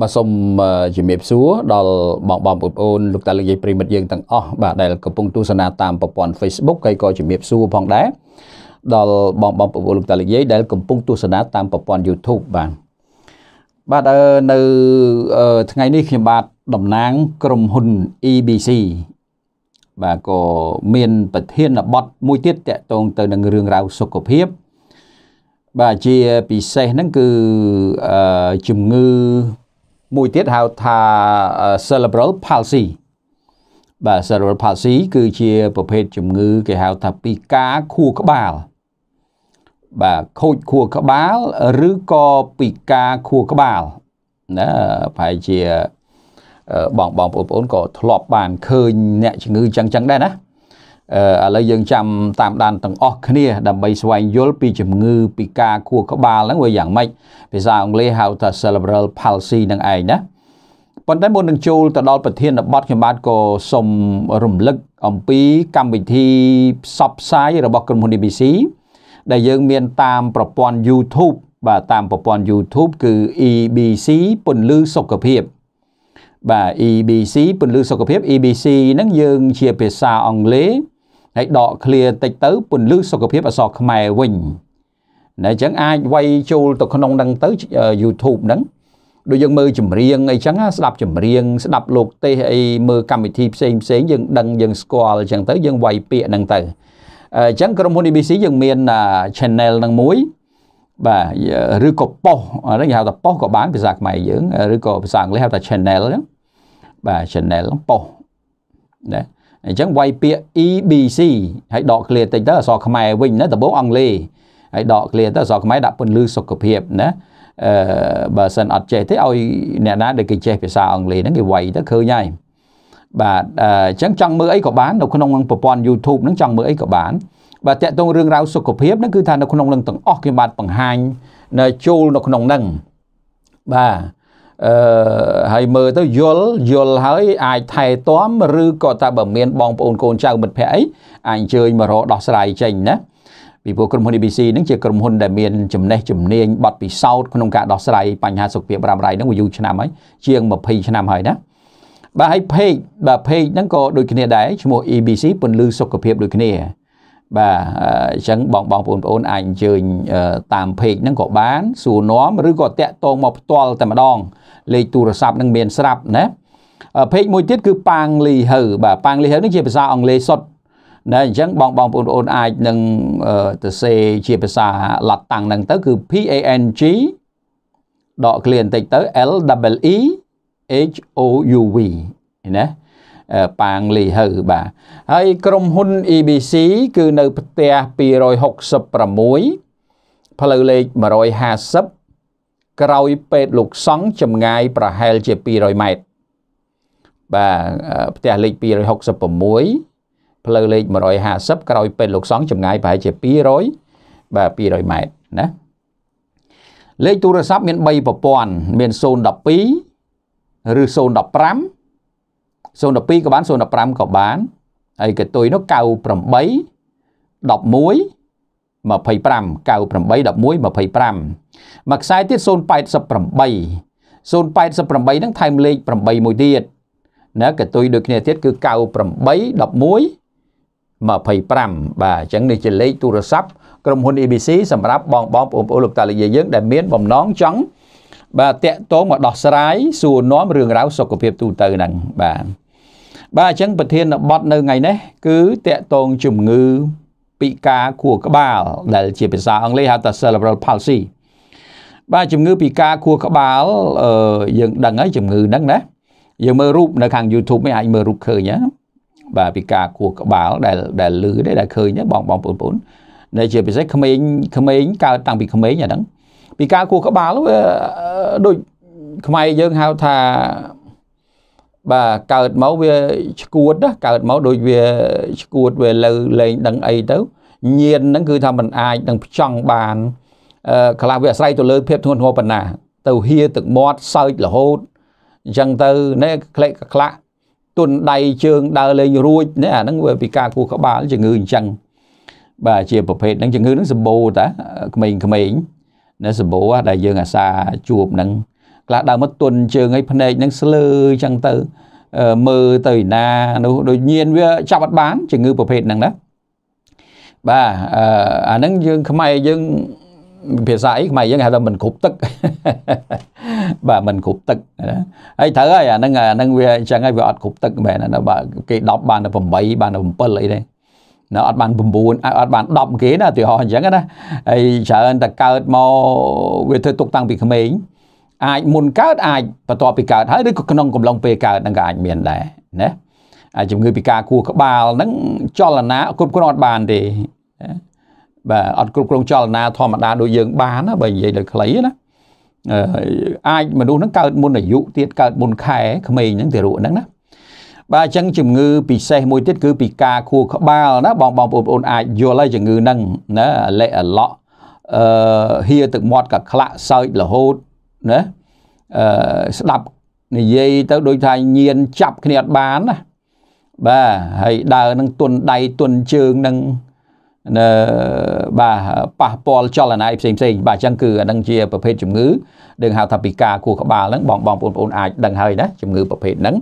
បាទសូមជំរាបសួរដល់បងបងបងប្អូនលោកតាលោកយាយប្រិមិត្តយើងទាំងអស់បាទដែលកំពុងទស្សនាតាមប្រព័ន្ធ Facebook ហើយក៏ជំរាបសួរផងដែរដល់បងបងប្អូនលោកតាលោកយាយដែលកំពុងទស្សនាតាមប្រព័ន្ធ YouTube បាទបាទនៅថ្ងៃនេះខ្ញុំបាទតំណាង ក្រុមហ៊ុន EBC បាទក៏មានប្រធានបទមួយទៀតតកតងទៅនឹងរឿងរ៉ាវសុខភាពបាទជាពិសេសហ្នឹងគឺជំងឺមួយទៀតហៅថា cerebral palsy បាទ cerebral palsy គឺជាប្រភេទជំងឺ គេហៅថាពិការខួរក្បាល បាទខូចខួរក្បាលឬក៏ពិការខួរក្បាលណាប្រហែលជាបងបងប្អូនក៏ធ្លាប់បានឃើញអ្នកជំងឺចឹងចឹងដែរណាឥឡូវយើងចាំតាមដានទាំងអស់គ្នាដើម្បីស្វែងយល់ពីជំងឺ ពីការខួរក្បាលហ្នឹងវាយ៉ាងម៉េចភាសាអង់គ្លេសហៅថា cerebral palsy ហ្នឹងឯងណាប៉ុន្តែមុននឹងចូលទៅដល់ប្រធានបទខ្ញុំបាទក៏សូមរំលឹកអំពីកម្មវិធីផ្សព្វផ្សាយរបស់ក្រុមហ៊ុន ABC ដែលយើងមាន តាមប្រព័ន្ធ YouTube បាទតាមប្រព័ន្ធ YouTube គឺ EBC ពន្លឺសុខភាពបាទ EBC ពន្លឺសុខភាព EBC ហ្នឹងយើងជាភាសាអង់គ្លេសហើយដកឃ្លាតិចទៅពន្លឺសុខភាពអសរខ្មែរវិញណាអញ្ចឹងអាចវាយចូលទៅក្នុងហ្នឹងទៅ YouTube ហ្នឹងដូចយើងមើលចម្រៀងអីចឹងស្ដាប់ចម្រៀងស្ដាប់លោកទេសអីមើលកម្មវិធីផ្សេងផ្សេងយើងដឹងយើងស្គាល់អញ្ចឹងទៅយើងវាយពាក្យហ្នឹងទៅអញ្ចឹងក្រុមហ៊ុន ABC យើងមាន channel ហ្នឹងមួយបាទឬក៏ប៉ុសហ្នឹងគេហៅថាប៉ុសក៏បានភាសាខ្មែរយើងឬក៏ភាសាអង់គ្លេសហៅថា channel ហ្នឹងបាទ channel ប៉ុសណាអញ្ចឹងវាយពាក្យ EBC ហើយដក clear តិចទៅអក្សរខ្មែរវិញណាដំបូងអង់គ្លេសហើយដក clear ទៅអក្សរខ្មែរដាក់ពន្លឺសុខភាពណាអឺបើសិនអត់ចេះទេឲ្យអ្នកណាដែលគេចេះភាសាអង់គ្លេសហ្នឹងគេវាយទៅឃើញហើយបាទអញ្ចឹងចង់មើលអីក៏បាននៅក្នុងប្រព័ន្ធ YouTube ហ្នឹងចង់មើលអីក៏បានបាទតកតងរឿងរ៉ាវសុខភាពហ្នឹងគឺថានៅក្នុងនឹងទាំងអស់គេបានបង្ហាញនៅចូលនៅក្នុងហ្នឹងបាទអឺហើយមើលទៅយល់យល់ហើយអាចថែទាំឬក៏តើបើមានបងប្អូនកូនចៅមិត្តភ័ក្តិអីអាចអញ្ជើញមករកដោះស្រាយចេញណាពីព្រោះក្រុមហ៊ុន ABC ហ្នឹងជាក្រុមហ៊ុនដែលមានចំណេះជំនាញបទពិសោធន៍ក្នុងការដោះស្រាយបញ្ហាសុខភាពរ៉ាំរ៉ៃហ្នឹងវាយូរឆ្នាំហើយជាង20ឆ្នាំហើយណាបាទហើយ page បាទ page ហ្នឹងក៏ដូចគ្នាដែរឈ្មោះ ABC ពន្លឺសុខភាពដូចគ្នាបាទអញ្ចឹងបងបងបងប្អូនអាចអញ្ជើញ តាមเพจហ្នឹងក៏បានសួរនាំឬក៏តាក់ទងមកផ្ទាល់តែម្ដងលេខទូរស័ព្ទនឹងមានស្រាប់ណាเพจមួយទៀតគឺប៉ាងលីហឺបាទប៉ាងលីហឺនេះជាភាសាអង់គ្លេសសុទ្ធណាអញ្ចឹងបងបងបងប្អូនអាចនឹងទៅសេជាភាសាឡាតាំងហ្នឹងទៅគឺ P A N G ដកឃ្លាបន្តិចទៅ L W E H O U V ណាប៉ាងលីហៅបាទហើយក្រុមហ៊ុន EBC គឺនៅ ផ្ទះ266ផ្លូវលេខ150ក្រោយពេទ្យលោកសង្ឃចម្ងាយប្រហែល ជា200ម៉ែត្របាទផ្ទះលេខ266ផ្លូវលេខ150ក្រោយពេទ្យលោកសង្ឃចម្ងាយប្រហែលជា200បាទ200ម៉ែត្រណា លេខទូរស័ព្ទមាន3ប្រព័ន្ធមាន012ឬ015 012ក៏បាន015ក៏បានហើយកតុយនោះ98 11 25 98 11 25មួយខ្សែទៀត088 088ហ្នឹងថែមលេខ8មួយទៀតណាកតុយដូចគ្នាទៀតគឺ98 11 25បាទអញ្ចឹងនេះជាលេខទូរស័ព្ទក្រុមហ៊ុន ABC សម្រាប់បងបងប្អូនប្អូនលោកតាលោកយាយយើងដែលមានបំណងចង់បាទតាក់ទងមកដោះស្រាយសួរនាំរឿងរ៉ាវសុខភាពទូទៅហ្នឹងបាទបាទអញ្ចឹងប្រធានបទនៅថ្ងៃនេះគឺតកតងជំងឺពិការខួរក្បាលដែលជាភាសាអង់គ្លេសហៅថា cerebral palsy បាទជំងឺពិការខួរក្បាលអឺយើងដឹងហើយជំងឺហ្នឹងណាយើងមើលរូបនៅខាង YouTube នេះអាចមើលរូបឃើញណាបាទពិការខួរក្បាលដែលដែលលឺដែរដែលឃើញណាបងបងប្អូនដែលជាពិសេសក្មេងក្មេងកើតតាំងពីក្មេងអាហ្នឹងពិការខួរក្បាលវាដូចខ្មែរយើងហៅថាបាទកើតមកវាឆ្កួតណាកើតមកដូចវាឆ្កួតវាលើលែងដឹងអីទៅញៀនហ្នឹងគឺថាมันអាចនឹងផ្ចង់បានខ្លះវាអាស្រ័យទៅលើ ភាពធ្ងន់ធ្ងរប៉ុណ្ណា ទៅហៀទឹកមាត់សើចរហូតអញ្ចឹងទៅណែក្លែកក្លាក់ទុនដៃជើងដើរលេងរួចណែអាហ្នឹងវាពីការគោះក្បាលជំងឺអញ្ចឹងបាទជាប្រភេទហ្នឹងជំងឺហ្នឹងសម្បូរតាក្មេងៗណែសម្បូរដែលយើងអាសាជួបហ្នឹងខ្លះដើមមកទុនជើងឲ្យភ្នែកហ្នឹងស្លើចឹងទៅមើលទៅណានោះដូចញៀនវាចាប់អត់បានជំងឺប្រភេទហ្នឹងណាបាទអាហ្នឹងយើងខ្មែរយើងភាសាអីខ្មែរយើងហៅថាមិនគ្រប់ទឹកបាទមិនគ្រប់ទឹកណាហើយត្រូវហើយអាហ្នឹងអាហ្នឹងវាអញ្ចឹងហើយវាអត់គ្រប់ទឹកមែនណាបាទគេ10បានតែ8បានតែ7អីទេណាអត់បាន9អត់បាន10គេណាឧទាហរណ៍អញ្ចឹងណាហើយច្រើនតែកើតមកវាធ្វើទុកតាំងពីក្មេងអាចមុនកើតអាចបន្ទាប់ពីកើតហើយឬក៏ក្នុងកំឡុងពេលកើតហ្នឹងក៏អាចមានដែរណាអាចជំងឺពិការគួរក្បាលហ្នឹងចលនាគ្រប់គ្រាន់បានទេបាទអត់គ្រប់គ្រងចលនាធម្មតាដូចយើងបានណាបើនិយាយដល់ខ្លីណាអាចមនុស្សហ្នឹងកើតមុនអាយុទៀតកើតមុនខែ ក្មេងហ្នឹងទារកហ្នឹងណាបាទអញ្ចឹងជំងឺ ពិសេសមួយទៀតគឺពិការខួរក្បាលណាបងបងប្អូនអាចយល់ហើយជំងឺហ្នឹងណាអលិអឡក់អឺហៀទឹកមាត់កក្លាក់សើចរហូតណាអឺស្ដាប់និយាយទៅដូចថាញៀនចាប់គ្នាអត់បានណាបាទហើយដើរនឹងទុនដៃទុនជើងនឹងនៅបាទប៉ះពាល់ចលនាផ្សេងផ្សេងបាទអញ្ចឹងគឺអានឹងជា ប្រភេទជំងឺដែលហៅ ថាពិការខួរក្បាលហ្នឹងបងបងប្អូនអាចដឹងហើយណាជំងឺប្រភេទហ្នឹង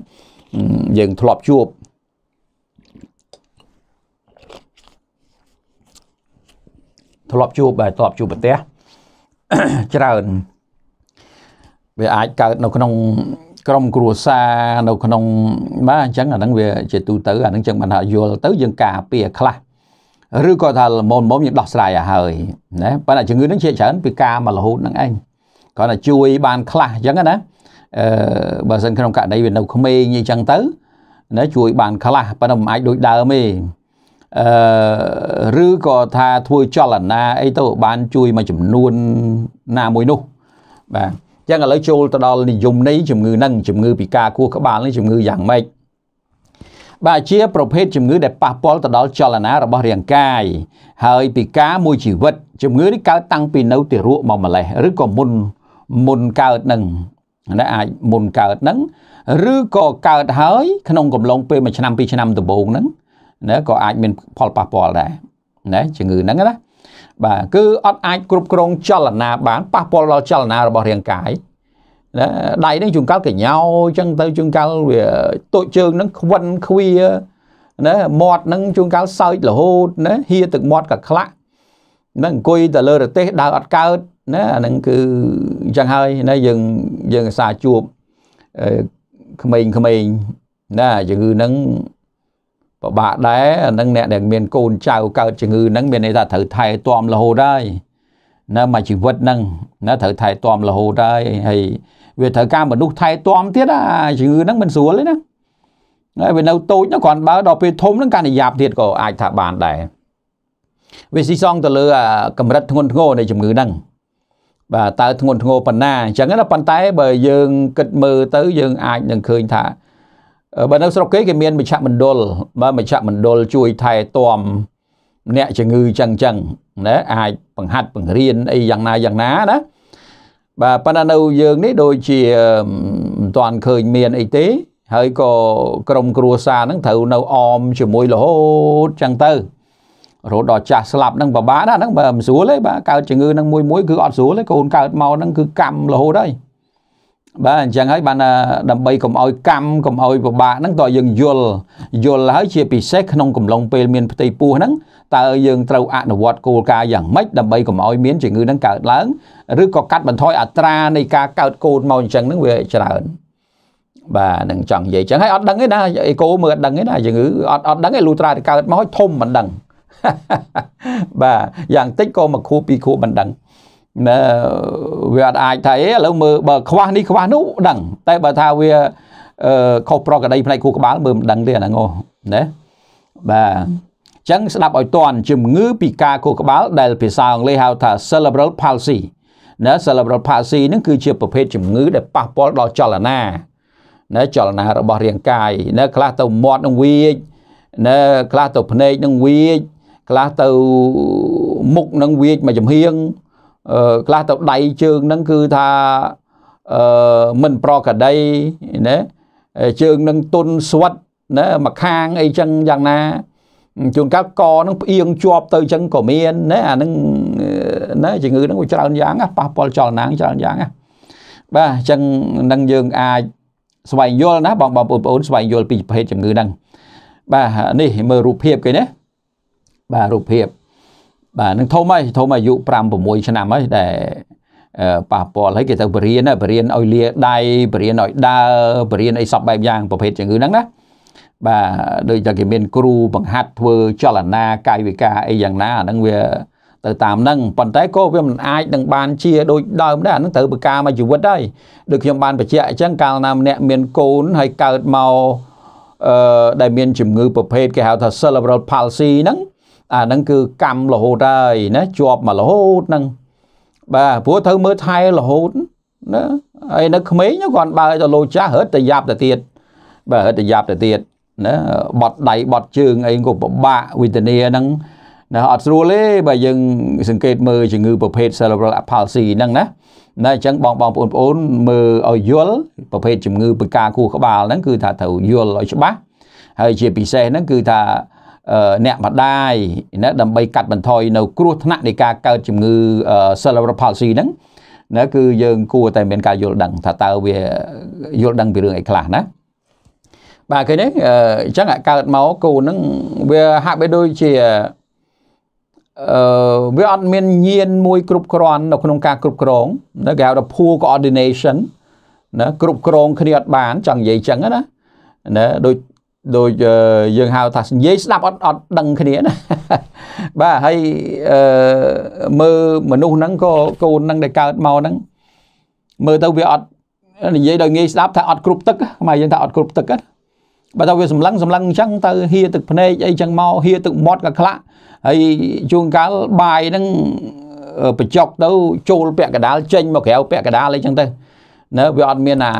យើងធ្លាប់ជួបធ្លាប់ជួបបាទធ្លាប់ជួបប្រទេសច្រើនវាអាចកើតនៅក្នុងក្រុមគ្រួសារនៅក្នុងបាទអញ្ចឹងអាហ្នឹងវា ជាទូទៅអាហ្នឹងចឹងបានថាយល់ទៅយើងការពារខ្លះឬក៏ថាល្មមៗយើងដោះស្រាយឲ្យហើយណាប៉ុន្តែជំងឺហ្នឹងជាច្រើនពីការមករហូតហ្នឹងឯងគាត់ថាជួយបានខ្លះអញ្ចឹងណាអឺបើសិនក្នុងករណីវានៅក្មេងអញ្ចឹងទៅណាជួយបានខ្លះប៉ុន្តែមិនអាចដូចដើមទេអឺឬក៏ថាធ្វើចលនាអីទៅបានជួយមួយចំនួនណាមួយនោះបាទចឹងឥឡូវចូលទៅដល់និយមនៃជំងឺនឹងជំងឺពីការគោះក្បាលនេះជំងឺយ៉ាងម៉េចបាទជាប្រភេទជំងឺដែលប៉ះពាល់ទៅដល់ចលនារបស់រាងកាយហើយពីការមួយជីវិតជំងឺនេះកើតតាំងពីនៅទារកមកម្លេះឬក៏មុនមុនកើតនឹងណាអាចមុនកើតនឹងឬក៏កើតហើយក្នុងកំឡុងពេលមួយឆ្នាំពីរឆ្នាំដំបូងហ្នឹងណាក៏អាចមានផលប៉ះពាល់ដែរណាជំងឺហ្នឹងណាបាទគឺអត់អាចគ្រប់គ្រងចលនាបានប៉ះពាល់ដល់ចលនារបស់រាងកាយណាដៃនឹងជួនកាលកញ្ញោអញ្ចឹងទៅជួនកាលវាតូចជើងនឹងខ្វិនខ្វាណាមាត់នឹងជួនកាលសើចរហូតណាហៀទឹកមាត់ក៏ខ្លាក់នឹងអង្គុយទៅលើរទេសដើរអត់កើតណាអានឹងគឺអញ្ចឹងហើយណាយើងយើងសាជួបក្មេងៗណាគឺនឹងពិបាកដែរអានឹងអ្នកដែលមានកូនចៅកើតជំងឺហ្នឹងមានន័យថាត្រូវថែទាំរហូតហើយនៅមួយជីវិតហ្នឹងណាត្រូវថែទាំរហូតហើយហើយវាត្រូវការមនុស្សថែទាំទៀតអាជំងឺហ្នឹងមិនស្រួលទេណាហើយវានៅតូចណាគ្រាន់បើដល់ពេលធំហ្នឹងកាន់តែយ៉ាប់ទៀតក៏អាចថាបានដែរវាស៊ីសងទៅលើ កម្រិតធ្ងន់ធ្ងរនៃជំងឺហ្នឹងបាទតើធ្ងន់ធ្ងរប៉ុណ្ណាអញ្ចឹងណាប៉ុន្តែបើយើងគិតមើលទៅយើងអាចនឹងឃើញថាបើនៅស្រុកគេគេ មានមជ្ឈមណ្ឌលបើមជ្ឈមណ្ឌលជួយថែទាំអ្នកជំងឺចឹងចឹងណាអាចបង្ហាត់បង្រៀនអីយ៉ាងណាយ៉ាងណាណាបាទប៉ុន្តែនៅយើងនេះដូចជាមិនទាន់ឃើញមានអីទេហើយក៏ក្រុមគ្រួសារហ្នឹងត្រូវនៅអមជាមួយរហូតចឹងទៅរហូតដល់ចាស់ស្លាប់ហ្នឹងពិបាកណាស់ហ្នឹងបើមិនស្រួលទេបាទកើតជំងឺហ្នឹងមួយមួយគឺអត់ស្រួលទេកូនកើតមកហ្នឹងគឺកម្មរហូតហើយបាទអញ្ចឹងហើយបានដើម្បីកុំឲ្យកម្មកុំឲ្យពិបាកហ្នឹងតើយើងយល់យល់ហើយជាពិសេសក្នុងកំឡុងពេលមានផ្ទៃពោះហ្នឹងតើយើងត្រូវអនុវត្តគោលការណ៍យ៉ាងម៉េចដើម្បីកុំឲ្យមានជំងឺហ្នឹងកើតឡើងឬក៏កាត់បន្ថយអត្រានៃការកើតកូនមកអញ្ចឹងហ្នឹងវាច្រើនបាទនឹងចង់និយាយអញ្ចឹងហើយអត់ដឹងទេណាអេកូមើលអត់ដឹងទេណាជំងឺអត់អត់ដឹងទេលូត្រាទៅកើតមកធំមិនដឹងបាទយ៉ាងតិចក៏មួយខួបពីរខួបមិនដឹងណាវាអត់អាចថាអេឥឡូវមើលបើខ្វះនេះខ្វះនោះដឹង តែបើថាវាខុសប្រកដីផ្នែកគូក្បាលមើលមិនដឹងទេអាហ្នឹងអូណាបាទចឹងស្ដាប់ឲ្យតាន់ជំងឺពីការគូក្បាលដែលភាសាអង់គ្លេសហៅថា cerebral palsy ណា cerebral palsy ហ្នឹងគឺជាប្រភេទជំងឺ ដែលប៉ះពាល់ដល់ចលនាណាចលនារបស់រាងកាយណាខ្លះទៅមាត់នឹងវាចណាខ្លះទៅភ្នែកនឹងវាចខ្លះទៅមុខនឹងវាចមួយចំហៀងខ្លះទៅដៃជើងហ្នឹងគឺថាអឺមិនប្រកដីណាជើងនឹងទុនស្វិតណាមួយខាងអីចឹងយ៉ាងណាជួនកាលកនឹងផ្អៀងជាប់ទៅចឹងក៏មានណាអានឹងណាជំងឺនឹងវាច្រើនយ៉ាងប៉ះពាល់ចលនាច្រើនយ៉ាងបាទអញ្ចឹងនឹងយើងអាចស្វែងយល់ណាបងបងប្អូនស្វែងយល់ពីប្រភេទជំងឺហ្នឹងបាទនេះមើលរូបភាពគេណាបាទរូបភាពបាទនឹងធំហើយធំអាយុ5 6ឆ្នាំហើយដែលប៉ះពាល់ហើយគេទៅបរៀនបរៀនឲ្យលាដៃបរៀនឲ្យដើរបរៀនអីសពបែបយ៉ាងប្រភេទជំងឺហ្នឹងណាបាទដូចតែគេមានគ្រូបង្ហាត់ធ្វើ ចលនាកាយវិការអីយ៉ាងណាអាហ្នឹងវាទៅតាមហ្នឹងប៉ុន្តែក៏វាមិនអាច នឹងបានជាដូចដើមដែរអាហ្នឹងត្រូវប្រការមកជីវិតហើយដូចខ្ញុំបានបញ្ជាក់អញ្ចឹងកាលណាម្នាក់មានកូនហើយកើតមកអឺដែលមានជំងឺប្រភេទគេហៅថា cerebral palsy ហ្នឹងអាហ្នឹងគឺកម្មរហូតហើយណាជាប់មករហូតហ្នឹងបាទព្រោះត្រូវមើលថែរហូតណាហើយនៅក្មេងគាត់បើទៅលោចាស់រត់ទៅយ៉ាប់ទៅទៀតបាទរត់ទៅយ៉ាប់ទៅទៀតណាបត់ដៃបត់ជើងអីក៏ពិបាកវេទនាហ្នឹងណាអត់ស្រួលទេបើយើង សង្កេតមើលជំងឺប្រភេទ cerebral palsy ហ្នឹងណាណាអញ្ចឹងបងបងប្អូនប្អូនមើលឲ្យយល់ប្រភេទជំងឺពិការខួរក្បាលហ្នឹងគឺថាត្រូវយល់ឲ្យច្បាស់ហើយជាពិសេសហ្នឹងគឺថាអ្នកម្ដាយណាដើម្បីកាត់បន្ថយនៅ គ្រោះថ្នាក់នៃការកើតជំងឺ cerebral palsy ហ្នឹងណាគឺយើងគួរតែមានការយល់ដឹងថាតើវាយល់ដឹងពីរឿងអីខ្លះណាបាទឃើញទេអញ្ចឹងកើតមកកូនហ្នឹងវាហាក់បីដូចជាអឺវាអត់មានញៀនមួយគ្រប់គ្រាន់នៅក្នុងការគ្រប់គ្រងណាគេហៅថា poor coordination ណាគ្រប់គ្រងគ្នាអត់បាន ចង់និយាយចឹងណាណាដូចដូចយើងហៅថានិយាយស្ដាប់អត់អត់ដឹងគ្នាណាបាទហើយអឺមើលមនុស្សហ្នឹងក៏កូនហ្នឹងដែលកើតមកហ្នឹងមើលទៅវាអត់និយាយដោយងាយស្ដាប់ថាអត់គ្រប់ទឹកខ្មែរយើងថាអត់គ្រប់ទឹកណាបើថាវាសម្លឹងសម្លឹងអញ្ចឹងទៅហៀទឹកភ្នែកអីចឹងមកហៀទឹកមាត់ក៏ខ្លាក់ហើយជួងកាលបាយហ្នឹងបញ្ចុកទៅ ចូលពាក់កដាលចេញមកក្រៅពាក់កដាលអីចឹងទៅណាវាអត់មានអា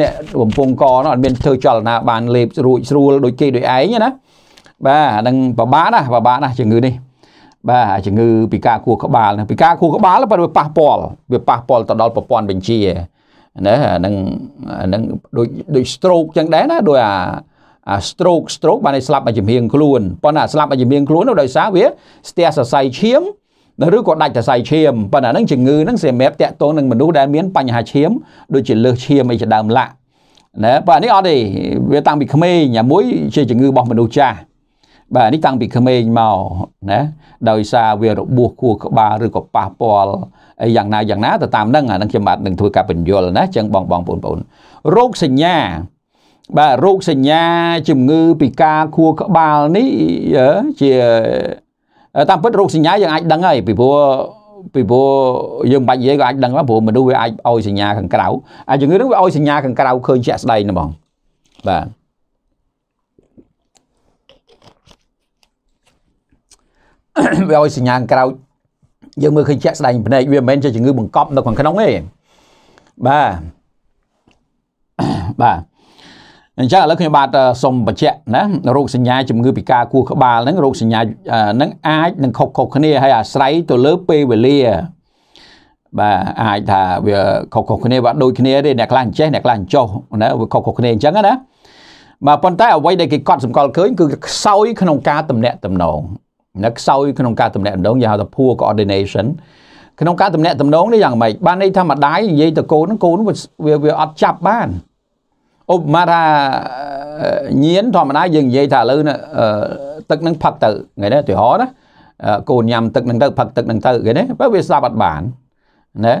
អ្នកកំពុងកនោះអត់មានធ្វើចលនាបានលេបរួចស្រួល ដូចគេដូចឯងណាបាទហ្នឹងពិបាកណាស់ពិបាកណាស់ជំងឺនេះបាទជំងឺពីការគួរក្បាលពីការគួរក្បាលប៉ះវាប៉ះពាល់វាប៉ះពាល់ទៅដល់ប្រព័ន្ធបញ្ជាណាអានឹងអានឹងដូចដូច stroke ចឹងដែរណាដូចអាអា stroke stroke បានឲ្យស្លាប់មកជំហៀងខ្លួនប៉ុន្តែស្លាប់មកជំហៀងខ្លួននោះដោយសារវាស្ទះសរសៃឈាមឬក៏ដាច់សរសៃឈាមប៉ុន្តែហ្នឹងជំងឺហ្នឹងសម្រាប់តាក់ទងនឹងមនុស្សដែលមានបញ្ហាឈាមដូចជាលើសឈាមអីជាដើមឡាក់ណាបាទនេះអត់ទេវាតាំងពីក្មេងអាមួយជាជំងឺរបស់មនុស្សចាស់បាទនេះតាំងពីក្មេងមកណាដោយសារវារបួសខួរក្បាលឬក៏ប៉ះពាល់អីយ៉ាងណាយ៉ាងណាទៅតាមហ្នឹងអានឹងខ្ញុំបាទនឹងធ្វើការបញ្យលណាចឹងបងបងបងប្អូនរោគសញ្ញាបាទរោគសញ្ញា ជំងឺពិការខួរក្បាលនេះជាតាមពិតរោគសញ្ញាយើងអាចដឹងហើយពីព្រោះពីព្រោះយើងបាច់និយាយក៏អាចដឹងដែរព្រោះមនុស្សវាអាចឲ្យសញ្ញាខាងក្រៅហើយជំងឺនឹងវាឲ្យសញ្ញាខាងក្រៅឃើញជាក់ស្ដែងណាបងបាទវាឲ្យសញ្ញាក្រោចយើងមើលឃើញជាក់ស្ដែងភ្នែកវាមិនមែនជាជំងឺបង្កប់នៅខាងក្នុងទេបាទបាទអញ្ចឹងឥឡូវខ្ញុំបាទសូមបញ្ជាក់ណារោគសញ្ញាជំងឺពិការគោះក្បាលហ្នឹងរោគសញ្ញាហ្នឹងអាចនឹងខុសខុសគ្នាហើយអាស្រ័យទៅលើពេលវេលាបាទអាចថាវាខុសខុសគ្នាបាទដូចគ្នាទេអ្នកខ្លះអញ្ចេះអ្នកខ្លះអញ្ចោះណាវាខុសខុសគ្នាអញ្ចឹងណាបាទប៉ុន្តែអ្វីដែលគេកត់សម្គាល់ឃើញគឺខ្សោយក្នុងការតំណាក់តំណងណាខ្សោយក្នុងការតំណាក់តំណងយើងហៅថា poor coordination ក្នុងការតំណាក់តំណងនេះយ៉ាងម៉េចបានន័យថាម្ដាយនិយាយទៅកូនហ្នឹងកូនវាវាអត់ចាប់បានឧបមាថាញៀនធម្មតាយើងនិយាយថាឥឡូវទឹកនឹងផឹកទៅថ្ងៃនេះឧទាហរណ៍ណាកូនញ៉ាំ ទឹកនឹងទៅផឹកទឹកនឹងទៅគេណាបើវាស្ដាប់អត់បានណា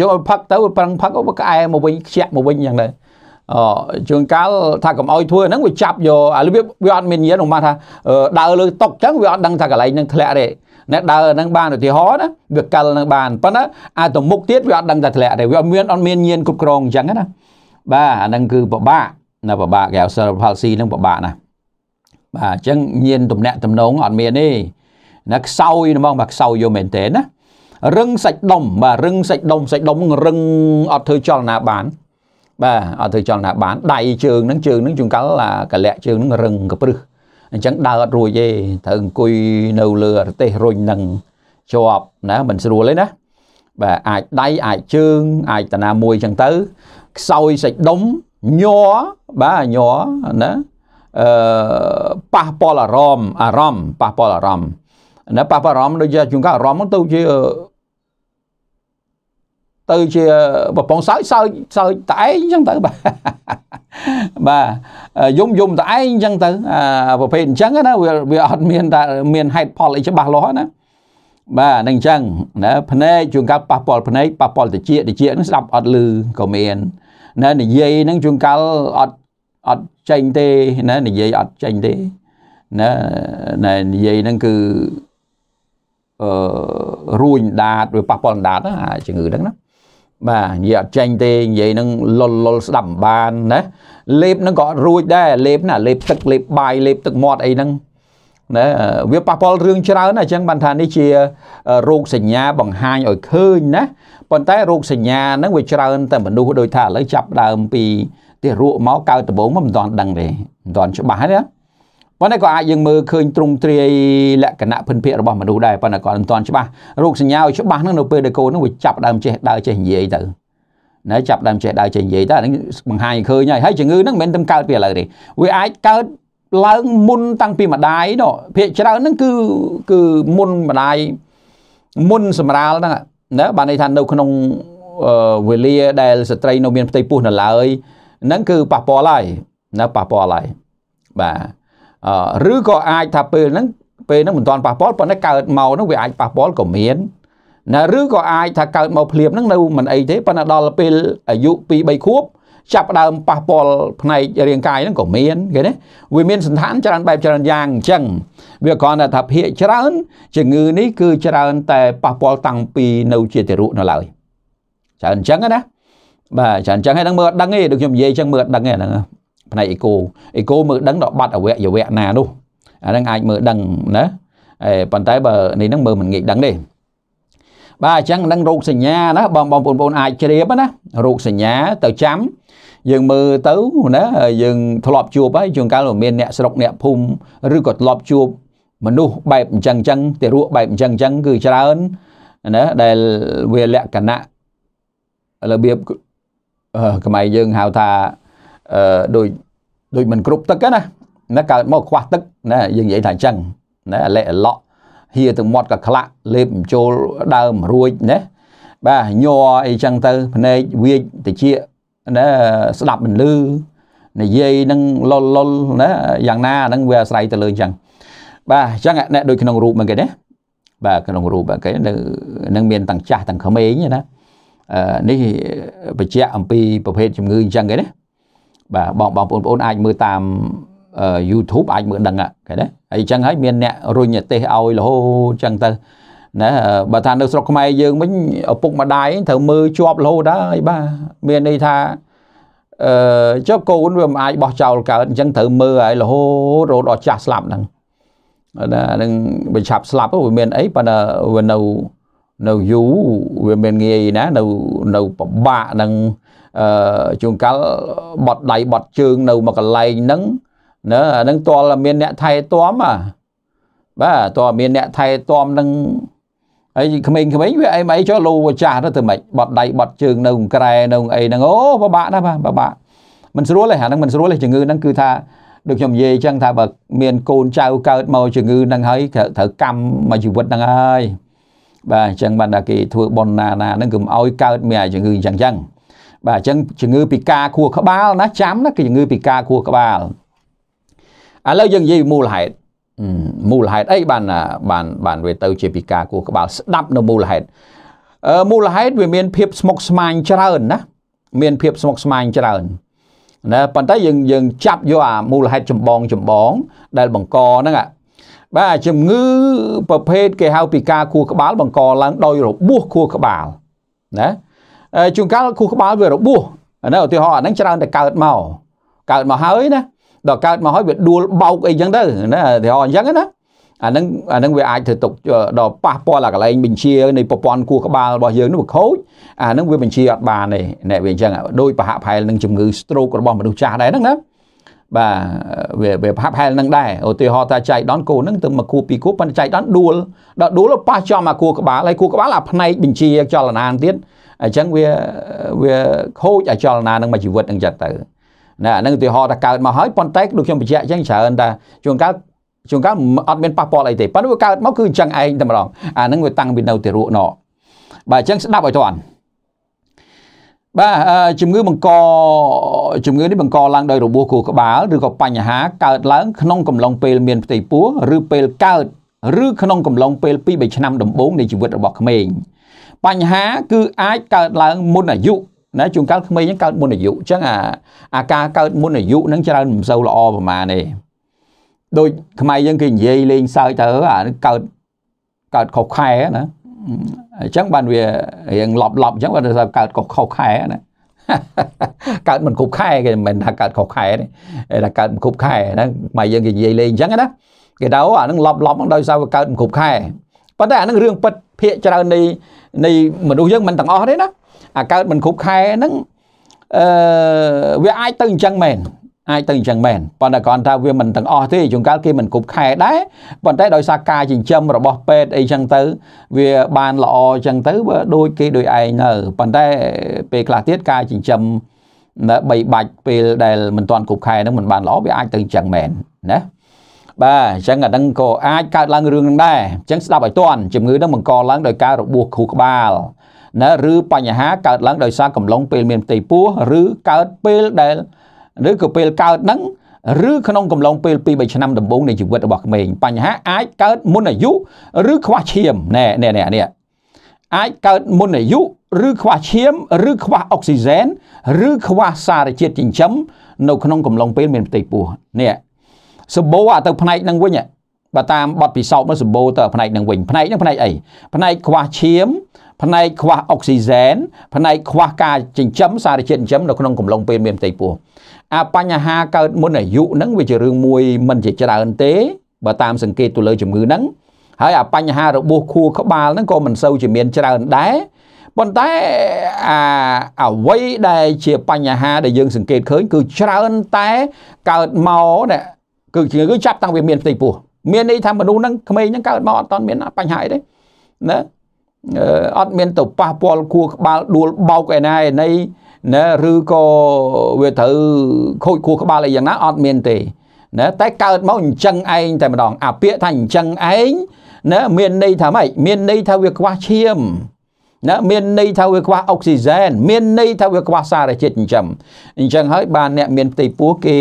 យកផឹកទៅប្រឹងផឹកវាក្អែមកវិញខ្ជាក់មកវិញយ៉ាងដែរអជួនកាលថាកំអោយធ្វើហ្នឹងវាចាប់យកអារបៀបវាអត់មានញៀនឧបមាថាដើរលើតុកចឹងវាអត់ដឹងថាកន្លែងហ្នឹងធ្លាក់ទេអ្នកដើរហ្នឹងបានឧទាហរណ៍ណាវាកិលហ្នឹងបានប៉ុន្តែអាទៅមុខទៀតវាអត់ដឹងថាធ្លាក់ទេវាអត់មានអត់មានញៀនគ្រប់គ្រងអញ្ចឹងណាបាទអានឹងគឺពិបាកណាពិបាកកែវសិលផលស៊ីនឹងពិបាកណាបាទអញ្ចឹងញៀនទំនាក់ទំនងអត់មានទេណាខ្សោយហ្មងបាទខ្សោយយកមែនទេណារឹងសាច់ដុំបាទរឹងសាច់ដុំសាច់ដុំរឹងអត់ធ្វើចលនាបាន បាទអត់ធ្វើចលនាបានដៃជើងហ្នឹងជើងហ្នឹងជួនកាលអាកលាក់ជើងហ្នឹងរឹងកព្រឹសអញ្ចឹងដើរអត់រួចទេត្រូវអង្គុយនៅលើរទេសរុញនឹងជាប់ណាមិនស្រួលទេណាបាទអាចដៃអាចជើងអាចតាណាមួយអញ្ចឹងទៅខ្សោយសាច់ដុំញ័របាទញ័រណាអឺប៉ះពាល់អារម្មណ៍អារម្មណ៍ប៉ះពាល់អារម្មណ៍ណាប៉ះពាល់អារម្មណ៍ដូចជាជួនកាលអារម្មណ៍ហ្នឹងទៅជាទៅជាប្រពងសើចសើចសើចតែឯងអញ្ចឹងទៅបាទបាទយំយំតែឯងអញ្ចឹងទៅអាប្រភេទអញ្ចឹងណាវាវាអត់មានតែមានហេតុផលអីច្បាស់លាស់ណាបាទនឹងអញ្ចឹងណាភ្នែកជួនកាលប៉ះពាល់ភ្នែកប៉ះពាល់តិចតិចនឹងស្ដាប់អត់ឮក៏មានណានិយាយហ្នឹងជួនកាលអត់អត់ចេញទេណានិយាយអត់ចេញទេណាណានិយាយហ្នឹងគឺអឺរួញដាតឬប៉ះពាល់ដាតអាជំងឺហ្នឹងណាបាទនិយាយអត់ចេញទេនិយាយនឹងលុលលុលស្ដាប់មិនបានណាលេបនឹងក៏រួចដែរលេបណាលេបទឹកលេបបាយលេបទឹកមាត់អីហ្នឹងណាវាប៉ះពាល់រឿងច្រើនអញ្ចឹងបានថានេះជារោគសញ្ញា បង្ហាញឲ្យឃើញណាប៉ុន្តែរោគសញ្ញាហ្នឹងវាច្រើនតែមនុស្សដូចថាឥឡូវចាប់ដើមពីទារកមកកើតដំបូងមិនដល់ដឹងទេមិនដល់ច្បាស់ទេណាប៉ុន្តែក៏អាចយើងមើលឃើញទ្រង់ទ្រាយលក្ខណៈភិនភាគរបស់មនុស្សដែរប៉ុន្តែក៏មិនទាន់ច្បាស់រោគសញ្ញាឲ្យច្បាស់ហ្នឹងនៅពេលដែលកូនហ្នឹងវាចាប់ដើមចេះដើរចេះនិយាយទៅណាចាប់ដើមចេះដើរចេះនិយាយទៅអានេះបង្ហាញឃើញហើយហើយជំងឺហ្នឹងមិនមែនតែកើតពីឥឡូវទេវាអាចកើតឡើងមុនតាំងពីម្ដាយនោះភាកច្រើនហ្នឹងគឺគឺមុនម្ដាយមុនសម្រាលហ្នឹងណាបានន័យថានៅ ក្នុងវេលាដែល ស្ត្រីនៅមានផ្ទៃពោះនៅឡើយហ្នឹងគឺប៉ះពាល់ហើយណាប៉ះពាល់ហើយបាទឬក៏អាចថាពេលហ្នឹងពេលហ្នឹងមិនទាន់ប៉ះពាល់ប៉ុន្តែកើតមកហ្នឹងវាអាចប៉ះពាល់ក៏មានណាឬក៏អាចថាកើតមកភ្លាមហ្នឹងនៅមិនអីទេប៉ុន្តែដល់ពេលអាយុ2 3ខួបចាប់ដើមប៉ះពាល់ផ្នែករាងកាយហ្នឹងក៏មានគេណាវាមានសន្តានច្រើនបែបច្រើនយ៉ាងអញ្ចឹងវាគ្រាន់តែថាភាកច្រើនជំងឺនេះគឺច្រើនតែប៉ះពាល់តាំងពីនៅជាទារកនៅឡើយច្រើនអញ្ចឹងណាបាទច្រើនអញ្ចឹងហ្នឹងមើលអត់ដឹងទេដូចខ្ញុំនិយាយអញ្ចឹងមើលអត់ដឹងទេហ្នឹងផ្នែកអេកូអេកូមើលដឹងដល់បាត់អវយវៈណានោះអាហ្នឹងអាចមើលដឹងណាប៉ុន្តែបើនេះហ្នឹងមើលមិនងាយដឹងទេបាទអញ្ចឹងនឹងរោគសញ្ញាណាបងបងប្អូនអាចជ្រាបណារោគសញ្ញាទៅចាំយើងមើលទៅណាយើងធ្លាប់ជួបហើយជួនកាលមានអ្នកស្រុកអ្នកភូមិឬក៏ធ្លាប់ជួបមនុស្សបែបអញ្ចឹងអញ្ចឹងទារកបែបអញ្ចឹងអញ្ចឹងគឺច្រើនណាដែលវាលក្ខណៈរបៀបកម្ៃយើងហៅថាដូចដូចមិនគ្រប់ទឹកណាណាកើតមកខ្វះទឹកណាយើងនិយាយថាអញ្ចឹងណាអលិអឡក់ហៀទាំងមាត់ក៏ក្លាក់លេបបញ្ចូលដើមរួចណាបាទញ័រអីចឹងទៅភ្នែកវាចតិចណាស្ដាប់មិនលឺនិយាយនឹងលុលលុលណាយ៉ាងណាហ្នឹងវាអាស្រ័យទៅលើចឹងបាទអញ្ចឹងអ្នកដូចក្នុងរូបហ្នឹងគេណាបាទក្នុងរូបហ្នឹងគេនឹងមានទាំងចាស់ទាំងក្មេងណានេះបញ្ជាក់អំពីប្រភេទជំងឺអញ្ចឹងគេណាបាទបងបងប្អូនអាចមើលតាម YouTube អាចមើលដឹងគេណាហើយអញ្ចឹងហើយមានអ្នករុញទេសឲ្យលហូអញ្ចឹងទៅណាបើថានៅស្រុកខ្មែរយើងវិញឪពុកម្ដាយត្រូវមើលជាប់លហូដែរហើយបាទមានន័យថាអឺចុះកូនវាមិនអាចបោះចោលកើតអញ្ចឹងត្រូវមើលឲ្យលហូរហូតដល់ចាស់ស្លាប់ហ្នឹងណានឹងបញ្ឆាប់ស្លាប់វាមានអីប៉ុន្តែវានៅនៅយូរវាមានងាយណានៅនៅពិបាកនឹងអឺជួនកាលបត់ដៃបត់ជើងនៅមួយកន្លែងហ្នឹងណាអានឹងតលមានអ្នកថែទាំបាទតលមានអ្នកថែទាំនឹងហើយក្មេងៗវាអីមិនអីចុះលោចាស់ទៅទៅមិនបាត់ដៃបាត់ជើងនៅក្រែនៅអីហ្នឹងអូពិបាកណាស់បាទពិបាកមិនស្រួលទេអាហ្នឹងមិនស្រួលទេជំងឺហ្នឹងគឺថាដូចខ្ញុំនិយាយអញ្ចឹងថាបើមានកូនចៅកើតមកជំងឺហ្នឹងហើយត្រូវកម្មមកជីវិតហ្នឹងហើយបាទអញ្ចឹងបានថាគេធ្វើប៉ុនណាណាហ្នឹងគឺមិនអោយកើតមានជំងឺអញ្ចឹងអញ្ចឹងបាទអញ្ចឹងជំងឺពីការខួរក្បាលណាចាំណាគឺជំងឺពីការខួរក្បាលឥឡូវយើងនិយាយមូលហេតុមូលហេតុអីបាន បាន បានវាទៅជាពិការគោះក្បាលស្ដាប់នៅមូលហេតុមូលហេតុវាមានភាពស្មុគស្មាញច្រើនណាមានភាពស្មុគស្មាញច្រើនណាប៉ុន្តែយើងយើងចាប់យកអាមូលហេតុចម្បងចម្បង ដែលបង្កហ្នឹងបាទជំងឺប្រភេទគេហៅពិការគោះក្បាលបង្កឡើងដោយរបួសគោះក្បាលណាជួនកាលគោះក្បាលវារបួសណាឧទាហរណ៍អាហ្នឹងច្រើនតែកើតមកកើតមកហើយណាដល់កើតមកហើយវាដួលបោកអីចឹងទៅណាទៅអញ្ចឹងណាអានឹងអានឹងវាអាចធ្វើទុកដល់ប៉ះពាល់អាកន្លែងបញ្ជានៃប្រព័ន្ធគោះក្បាលរបស់យើងនោះវាខូចអានឹងវាបញ្ជាអត់បានទេអ្នកវាអញ្ចឹងដោយប្រហាក់ផែលនឹងជំងឺ stroke របស់មនុស្សចាស់ដែរហ្នឹងណាបាទវាវាប្រហាក់ផែលនឹងដែរឧទាហរណ៍ថាចៃដន់គោនឹងទៅមកគូពីគូប៉ុន្តែចៃដន់ដួលដល់ដួលប៉ះចំមកគូក្បាលហើយគូក្បាលអាផ្នែកបញ្ជាចលនាទៀតអញ្ចឹងវាវាខូចអាចលនានឹងមួយជីវិតអញ្ចឹងទៅណាអានឹងឧទាហរណ៍ថាកើតមកហើយប៉ុន្តែដូចខ្ញុំបញ្ជាក់អញ្ចឹងច្រើនថាជួនកាលជួនកាលអត់មានប៉ះពាល់អីទេប៉ុន្តែវាកើតមកគឺអញ្ចឹងឯងតែម្ដងអានឹងវាតាំងពីនៅទីរក់ណោបាទអញ្ចឹងស្ដាប់ឲ្យតាន់បាទជំងឺបង្កជំងឺនេះបង្កឡើងដោយរបួសខួរក្បាលឬក៏បញ្ហាកើតឡើង ក្នុងកំឡុងពេលមានផ្ទៃពោះឬពេលកើតឬក្នុងកំឡុងពេល2-3ឆ្នាំដំបូងនៃជីវិតរបស់ក្មេងបញ្ហាគឺអាចកើតឡើងមុនអាយុណាជួនកាលក្មេងហ្នឹងកើតមុនអាយុអញ្ចឹងអាអាការកើតមុនអាយុហ្នឹងច្រើនមិនសូវល្អប្រហែលទេដូចខ្មែរយើងគេនិយាយលេងសើចទៅអាកើតកើតខុសខែណាអញ្ចឹងបានវារៀងលប់លប់អញ្ចឹងបានថាកើតខុសខុសខែណាកើតមិនគ្រប់ខែគេមិនមែនថាកើតខុសខែទេតែកើតមិនគ្រប់ខែហ្នឹងខ្មែរយើងគេនិយាយលេងអញ្ចឹងណាគេដៅអានឹងលប់លប់ហ្នឹងដោយសារវាកើតមិនគ្រប់ខែប៉ុន្តែអានឹងរឿងពិតភាកច្រើននៃនៃមនុស្សយើងមិនទាំងអស់ទេណាអាកើតមិនគ្រប់ខែហ្នឹងអឺវាអាចទៅអញ្ចឹងមែនអាចទៅអញ្ចឹងមែនប៉ុន្តែគ្រាន់ថាវាមិនទាំងអស់ទេជួនកាលគេមិនគ្រប់ខែដែរប៉ុន្តែដោយសារការចិញ្ចឹមរបស់ពេទ្យអីចឹងទៅវាបានល្អចឹងទៅវាដូចគេដូចឯងនៅប៉ុន្តែពេលខ្លះទៀតការចិញ្ចឹមនៅបីបាច់ពេលដែលមិនទាន់គ្រប់ខែហ្នឹងមិនបានល្អវាអាចទៅអញ្ចឹងមែនណាបាទអញ្ចឹងអានឹងក៏អាចកើតឡើងរឿងនឹងដែរអញ្ចឹងស្ដាប់ឲ្យទាន់ជំងឺនឹងបង្កឡើងដោយការរបួសខួរក្បាលណាឬបញ្ហាកើតឡើងដោយសារកំឡុងពេលមានផ្ទៃពោះឬកើតពេលដែល ឬក៏ពេលកើតហ្នឹងឬ ក្នុងកំឡុងពេល2 3ឆ្នាំដំបូងនៃជីវិតរបស់ក្មេងបញ្ហាអាចកើតមុនអាយុឬខ្វះឈាមណែនេះនេះនេះអាចកើតមុនអាយុឬខ្វះឈាម ឬខ្វះអុកស៊ីហ្សែនឬខ្វះសារជាតិចិញ្ចឹមនៅក្នុងកំឡុងពេលមានផ្ទៃពោះនេះសម្បូរអាទៅផ្នែកនឹងវិញបើតាមបទពិសោធន៍មកសម្បូរទៅផ្នែកនឹងវិញផ្នែកនឹងផ្នែកអីផ្នែកខ្វះឈាម ផ្នែកខ្វះអុកស៊ីហ្សែនផ្នែកខ្វះការចិញ្ចឹមសារជាតិចិញ្ចឹមនៅក្នុងកំឡុងពេលមានផ្ទៃពោះអាបញ្ហាកើតមុនអាយុហ្នឹងវាជារឿងមួយមិនជាច្រើនទេបើតាមសង្កេតទៅលើជំងឺហ្នឹងហើយអាបញ្ហារបួសខួរក្បាលហ្នឹងក៏មិនសូវជាមានច្រើនដែរប៉ុន្តែអាអ្វីដែលជាបញ្ហាដែលយើងសង្កេតឃើញគឺច្រើនតែកើតមកណាគឺគឺចាប់តាំងវាមានផ្ទៃពោះមានន័យថាមនុស្សហ្នឹងក្មេងហ្នឹងកើតមកអត់តមានបញ្ហាអីទេណាអត់មានទៅប៉ះពាល់គួរក្បាលដួលបោកឯណាឯណីណាឬក៏វាត្រូវខូចខួរក្បាលអីយ៉ាងណាអត់មានទេណាតែកើតមកអញ្ចឹងឯងតែម្ដងអាពាក្យថាអញ្ចឹងឯងណាមានន័យថាម៉េចមានន័យថាវាខ្វះឈាមណាមានន័យថាវាខ្វះអុកស៊ីហ្សែនមានន័យថាវាខ្វះសារជាតិចិញ្ចឹមអញ្ចឹងហើយបានអ្នកមានផ្ទៃពោះគេ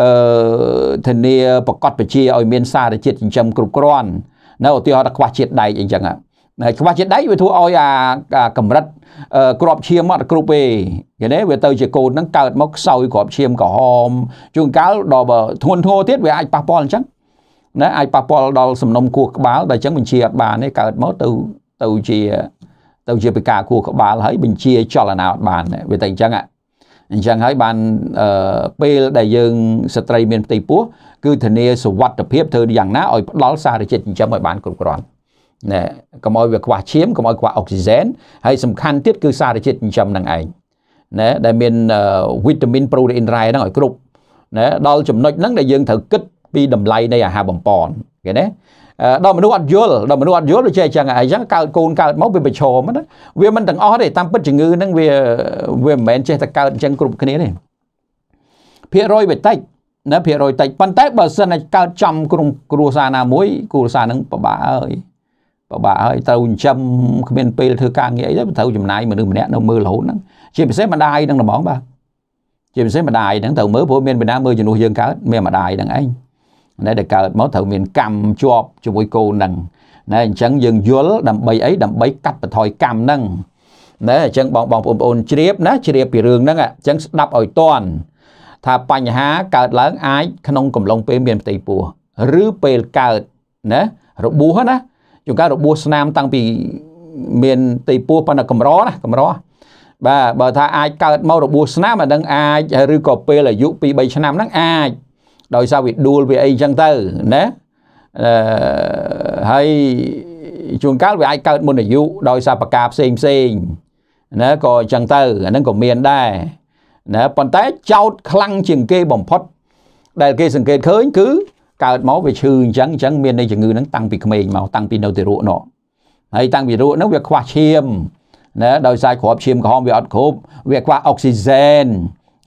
អឺធានាប្រកាសបជាឲ្យមានសារជាតិចិញ្ចឹមគ្រប់គ្រាន់ណាឧទាហរណ៍ថាខ្វះជាតិដែកអីចឹងណាខ្វះជាតិដែកវាធ្វើឲ្យអាកម្រិត ក្របឈាមមកគ្រប់ទេឃើញទេវាទៅជាកូនហ្នឹងកើតមកខ្សោយក្របឈាមក្រហមជួនកាលដល់បើធ្ងន់ធ្ងរទៀតវាអាចប៉ះពាល់អញ្ចឹងណាអាចប៉ះពាល់ដល់សំណុំគោះក្បាលដែលអញ្ចឹងបញ្ជាអត់បានទេកើតមកទៅទៅជាទៅជាពិការគួរក្បាលហើយបញ្ជាចលនាអត់បានវាតែអញ្ចឹងអញ្ចឹងហើយបានពេលដែលយើងស្ត្រីមានផ្ទៃពោះគឺធានាសុវត្ថិភាពធ្វើយ៉ាងណាឲ្យផ្ដល់សារជាតិចិញ្ចឹមឲ្យបានគ្រប់គ្រាន់ណែកុំឲ្យវាខ្វះឈាមកុំឲ្យខ្វះអុកស៊ីហ្សែនហើយសំខាន់ទៀតគឺសារជាតិចិញ្ចឹមនឹងឯងណែដែលមានវីតាមីនប្រូតេអ៊ីនរ៉ែហ្នឹងឲ្យគ្រប់ណែដល់ចំណុចហ្នឹងដែលយើងត្រូវគិតពីតម្លៃនៃអាហារបំពន់គេណាដល់មនុស្សអត់យល់ដល់មនុស្សអត់យល់ដូចជាអញ្ចឹងអញ្ចឹងកើតកូនកើតមកវាប្រឈមណាវាមិនទាំងអស់ទេតាមពិតជំងឺហ្នឹងវាវាមិនមែនចេះតែកើតអញ្ចឹងគ្រប់គ្នាទេភាគរយវាតិចណាភាគរយតិចប៉ុន្តែបើសិនតែកើតចំក្រុមគ្រួសារណាមួយគ្រួសារហ្នឹងពិបាកហើយពិបាកហើយត្រូវចិញ្ចឹមគ្មានពេលធ្វើការងារអីទេត្រូវចំណាយមនុស្សម្នាក់នៅមើលរហូតហ្នឹងជាពិសេសម្ដាយនឹងល្មងបាទជាពិសេសម្ដាយហ្នឹងត្រូវមើលព្រោះមានបណ្ដាមើលជំនួសយើងកើតមានម្ដាយហ្នឹងឯងណែដែលកើតមកត្រូវមានកម្មជាប់ជាមួយគោនឹងណែអញ្ចឹងយើងយល់ដើម្បីអីដើម្បីកាត់បន្ថយកម្មនឹងណែអញ្ចឹងបងបងបងប្អូនជ្រាបណាជ្រាបពីរឿងហ្នឹងអញ្ចឹងស្ដាប់ឲ្យតន់ថាបញ្ហាកើតឡើងអាចក្នុងកំឡុងពេលមានផ្ទៃពោះឬពេលកើតណារបួសណាជួនកាលរបួសស្នាមតាំងពីមានផ្ទៃពោះប៉ុន្តែកម្រណាកម្របាទបើថាអាចកើតមករបួសស្នាមអានឹង អាចឬក៏ពេលអាយុ2 3ឆ្នាំហ្នឹងអាចដោយសារវាដួលវាអីចឹងទៅណាហើយជួនកាលវាអាចកើតមុនអាយុដោយសារប្រការផ្សេងផ្សេងណាក៏ចឹងទៅអាហ្នឹងក៏មានដែរណាប៉ុន្តែចោតខ្លាំងជាងគេបំផុត ដែលគេ សង្កេតឃើញ គឺកើតមកវាឈឺអញ្ចឹងអញ្ចឹងមាននៃជំងឺហ្នឹងតាំងពីក្មេងមកតាំងពីនៅទីរក់នោះហើយតាំងពីរក់ហ្នឹងវាខ្វះឈាមណាដោយសារគ្រាប់ឈាមក្រហមវាអត់គ្រប់វាខ្វះអុកស៊ីហ្សែន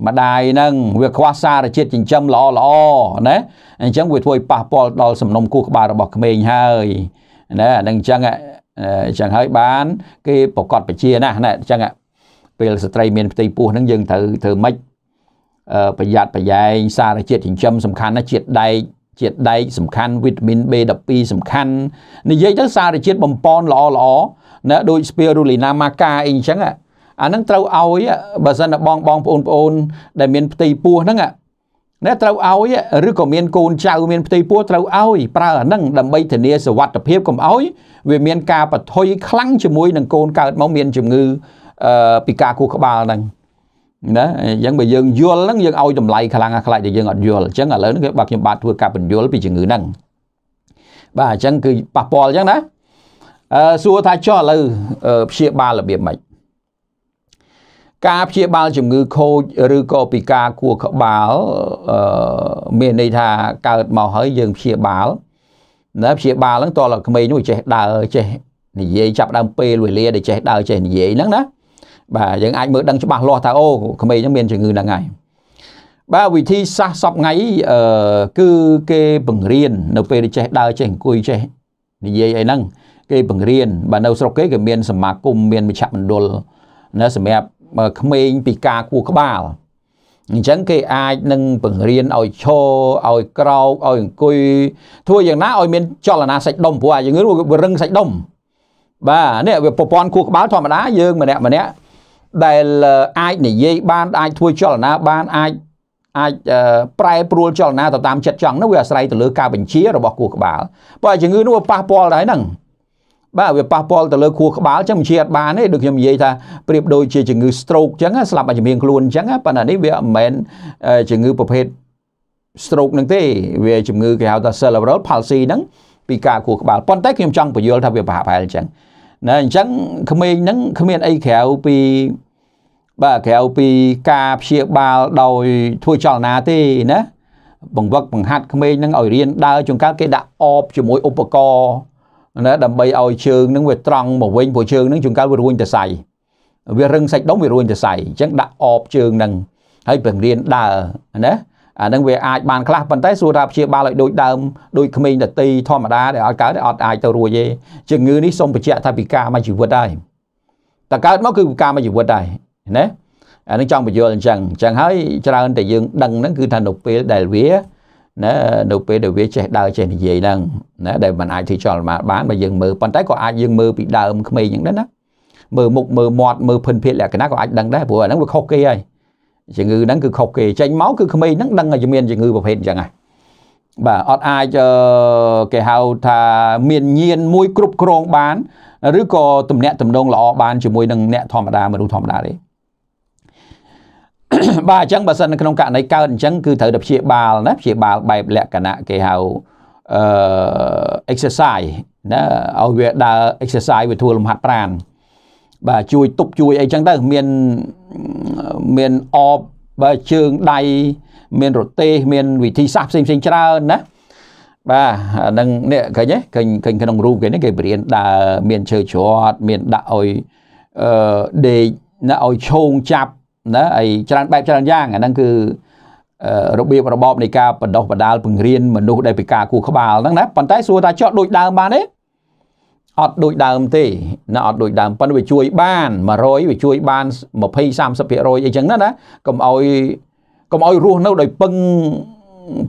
ម្ដាយនឹងវាខ្វះសារជាតិចិញ្ចឹមល្អល្អណាអញ្ចឹងវាធ្វើឲ្យប៉ះពាល់ដល់សំណុំគូក្បាលរបស់ក្មេងហើយណានឹងអញ្ចឹងអញ្ចឹងហើយបានគេប្រកាសបជាណាណាអញ្ចឹងពេលស្ត្រីមានផ្ទៃពោះហ្នឹងយើងត្រូវធ្វើម៉េចប្រយ័ត្នប្រយែងសារជាតិចិញ្ចឹមសំខាន់ណាជាតិដែកជាតិដែកសំខាន់វីតាមីន B12 សំខាន់និយាយទៅសារជាតិបំប៉នល្អល្អណាដូច spirulina maca អីអញ្ចឹងណាអានឹងត្រូវឲ្យបើសិនបងបងប្អូនប្អូនដែលមានផ្ទៃពោះហ្នឹងណាត្រូវឲ្យឬក៏មានកូនចៅមានផ្ទៃពោះត្រូវឲ្យប្រើអានឹងដើម្បីធានាសុវត្ថិភាពកុំឲ្យវាមានការបថុយខ្លាំងជាមួយនឹងកូនកើតមកមានជំងឺពីការគូសក្បាលហ្នឹងណាអញ្ចឹងបើយើងយល់ហ្នឹងយើងឲ្យតម្លៃខ្លាំងអាខ្លាចតែយើងអត់យល់អញ្ចឹងឥឡូវហ្នឹងបាទខ្ញុំបាទធ្វើការបញ្យល់ពីជំងឺហ្នឹងបាទអញ្ចឹងគឺប៉ះពាល់អញ្ចឹងណាអឺសួរថាចុះឥឡូវព្យាបាលរបៀបម៉េចការព្យាបាលជំងឺខូចឬក៏ពិការខួរក្បាលមានន័យថាកើតមកហើយយើងព្យាបាលណាព្យាបាលហ្នឹងតើក្មេងនោះចេះដើរចេះនិយាយចាប់ដើមពេលវេលាដែលចេះដើរចេះនិយាយហ្នឹងណាបាទយើងអាចមើលដឹងច្បាស់លាស់ថាអូក្មេងហ្នឹងមានជំងឺហ្នឹងហើយបាទវិធីសាស្ត្រសពថ្ងៃអឺគឺគេបង្រៀននៅពេលដែលចេះដើរចេះអង្គុយចេះនិយាយអីហ្នឹងគេបង្រៀនបាទនៅស្រុកគេគេមាន សមាគមមានមជ្ឈមណ្ឌលណាសម្រាប់ក្មេងពីការគួរក្បាលអញ្ចឹងគេអាចនឹងបង្រៀនឲ្យឈរឲ្យក្រោកឲ្យអង្គុយធ្វើយ៉ាងណាឲ្យមានចលនាសាច់ដុំព្រោះអាជំងឺវារឹងសាច់ដុំបាទនេះវាប្រព័ន្ធគួរក្បាលធម្មតា យើងម្នាក់ម្នាក់ដែលអាចនិយាយបានអាចធ្វើចលនាបានអាចអាចប្រែប្រួលចលនាទៅតាមចិត្តចង់នោះវាអាស្រ័យទៅលើការបញ្ជារបស់គូក្បាលព្រោះជំងឺនោះវាប៉ះពាល់ដែរហ្នឹងបាទវាប៉ះពាល់ទៅលើខួរក្បាលចឹងមិនជាអត់បានទេដូចខ្ញុំនិយាយថាប្រៀបដូចជាជំងឺ stroke ចឹងស្លាប់អាជំនាញខ្លួនចឹងប៉ុន្តែនេះវាមិនមែនជំងឺប្រភេទ stroke នឹងទេវាជំងឺគេហៅថា cerebral palsy ហ្នឹងពីការខួរក្បាលប៉ុន្តែខ្ញុំចង់បញ្យល់ថាវាប្រហាក់ប្រហែលចឹងណាអញ្ចឹងក្មេងហ្នឹងគ្មានអីក្រៅពីបាទក្រៅពីការព្យាបាលដោយធ្វើចលនាទេណាបង្វឹកបង្ហាត់ក្មេងហ្នឹងឲ្យរៀនដើរជួនកាលគេដាក់អបជាមួយឧបករណ៍ណាដើម្បីឲ្យជើងនឹងវាត្រង់មកវិញព្រោះជើងនឹងជួនកាលវារួញទៅសៃវារឹងសាច់ដុំវារួញទៅសៃអញ្ចឹងដាក់អបជើងនឹងហើយបង្រៀនដើរណាអានឹងវាអាចបានខ្លះប៉ុន្តែសួរថាព្យាបាលឲ្យដូចដើម ដូចក្មេងតន្ត្រីធម្មតាដែលអត់កើតអត់អាចទៅរួចទេជំងឺនេះសូមបញ្ជាក់ថាពិការមួយជីវិតដែរតើកើតមកគឺពិការមួយជីវិតដែរណាអានឹងចង់បញ្យល់អញ្ចឹងអញ្ចឹងហើយច្រើនតែយើងដឹងហ្នឹងគឺថានៅពេលដែលវាណានៅពេលដែលវាចេះដើរចេះនិយាយហ្នឹងណាដែលมันអាចធ្វើចលនាបានបើយើងមើលប៉ុន្តែក៏អាចយើងមើលពីដើមក្មេងយ៉ាងដែរណាមើលមុខមើលមាត់មើលភិនភាគលក្ខណៈក៏អាចដឹងដែរព្រោះអាហ្នឹងវាខុសគេហើយជំងឺហ្នឹងគឺខុសគេចេញមកគឺក្មេងហ្នឹងដឹងថាមានជំងឺប្រភេទអញ្ចឹងហើយបាទអត់អាចគេហៅថាមានញៀនមួយគ្រប់គ្រងបានឬក៏ទំនាក់ទំនងល្អបានជាមួយនឹងអ្នកធម្មតាមនុស្សធម្មតាទេបាទអញ្ចឹងបើសិននៅក្នុងករណីកើតអញ្ចឹងគឺត្រូវតែព្យាបាលណាព្យាបាលបែបលក្ខណៈគេហៅអឺ exercise ណាឲ្យវាដើរ exercise វាធ្វើលំហាត់ប្រាណបាទជួយទប់ជួយអីចឹងទៅមានមានអបបើជើងដៃមានរទេស មានវិធីសាស្ត្រផ្សេងផ្សេងច្រើនណាបាទហ្នឹងនេះឃើញទេឃើញក្នុងរូបគេនេះគេបរៀនដើរមានឈើជ្រត់មានដាក់ឲ្យអឺដេកណាឲ្យឈោងចាប់ណាហើយច្រើនបែបច្រើនយ៉ាងអាហ្នឹងគឺរបៀបរបបនៃការបណ្ដោះបណ្ដាលពង្រៀនមនុស្សដែលពិការគូក្បាលហ្នឹងណាប៉ុន្តែសួរថាចោះដូចដើមបានទេអត់ដូចដើមទេណាអត់ដូចដើមប៉ុន្តែវាជួយបាន100វាជួយបាន20 30%អីចឹងណាណាកុំឲ្យកុំឲ្យរស់នៅដោយពឹង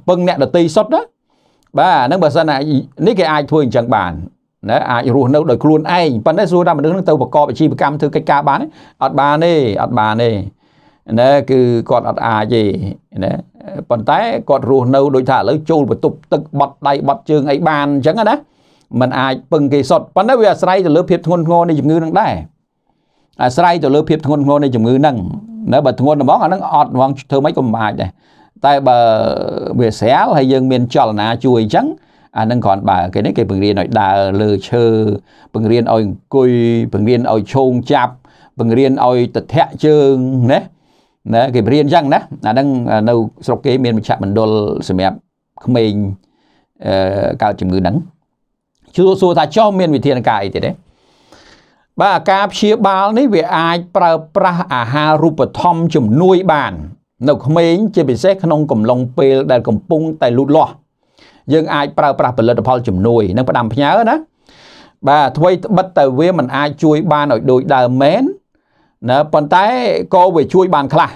ពឹងអ្នកដតីសុទ្ធណាបាទហ្នឹងបើសិនណានេះគេអាចធ្វើអញ្ចឹងបានណាអាចរស់នៅដោយខ្លួនឯងប៉ុន្តែសួរថាមនុស្សនឹង ទៅប្រកបអាជីវកម្មធ្វើកិច្ចការបានអត់បានទេអត់បានទេណាគឺគាត់អត់អាចទេណាប៉ុន្តែគាត់រស់នៅដូចថាឥឡូវចូលបន្ទប់ទឹកបាត់ដៃបាត់ជើងអីបានអញ្ចឹងណាมันអាចពឹងគេសុតប៉ុន្តែវាអាស្រ័យទៅលើភាពធ្ងន់ធ្ងរនៃជំងឺនឹងដែរអាស្រ័យទៅលើភាពធ្ងន់ធ្ងរនៃជំងឺនឹងណាបើធ្ងន់ហ្មងអានឹងអត់ហ្មងធ្វើម៉េចក៏មិនអាចដែរតែបើវាស្រាលហើយយើងមានចលនាជួយអញ្ចឹងអានឹងគ្រាន់បើគេនេះគេបង្រៀនឲ្យដើរលើឈើបង្រៀនឲ្យអង្គុយបង្រៀនឲ្យឈោងចាប់បង្រៀនឲ្យតធាក់ជើងណាណាគេរៀនយ៉ាងណាអាហ្នឹងនៅស្រុកគេមានមជ្ឈមណ្ឌលសម្រាប់ក្មេងកើតជំងឺហ្នឹងជួសួរថាចុះមាន វិធានការអីទៀតទេ បាទការព្យាបាលនេះ វាអាចប្រើប្រាស់អាហាររូបត្ថម្ភជំនួយ បាន នៅក្មេងជាពិសេសក្នុងកំឡុងពេលដែលកំពុងតែលូតលាស់យើងអាចប្រើប្រាស់ផលិតផលជំនួយនិងផ្ដាំផ្ញើណាបាទអ្វីត្បិតតែវាមិនអាចជួយបានឲ្យដូចដើមមែនណាប៉ុន្តែក៏វាជួយបានខ្លះ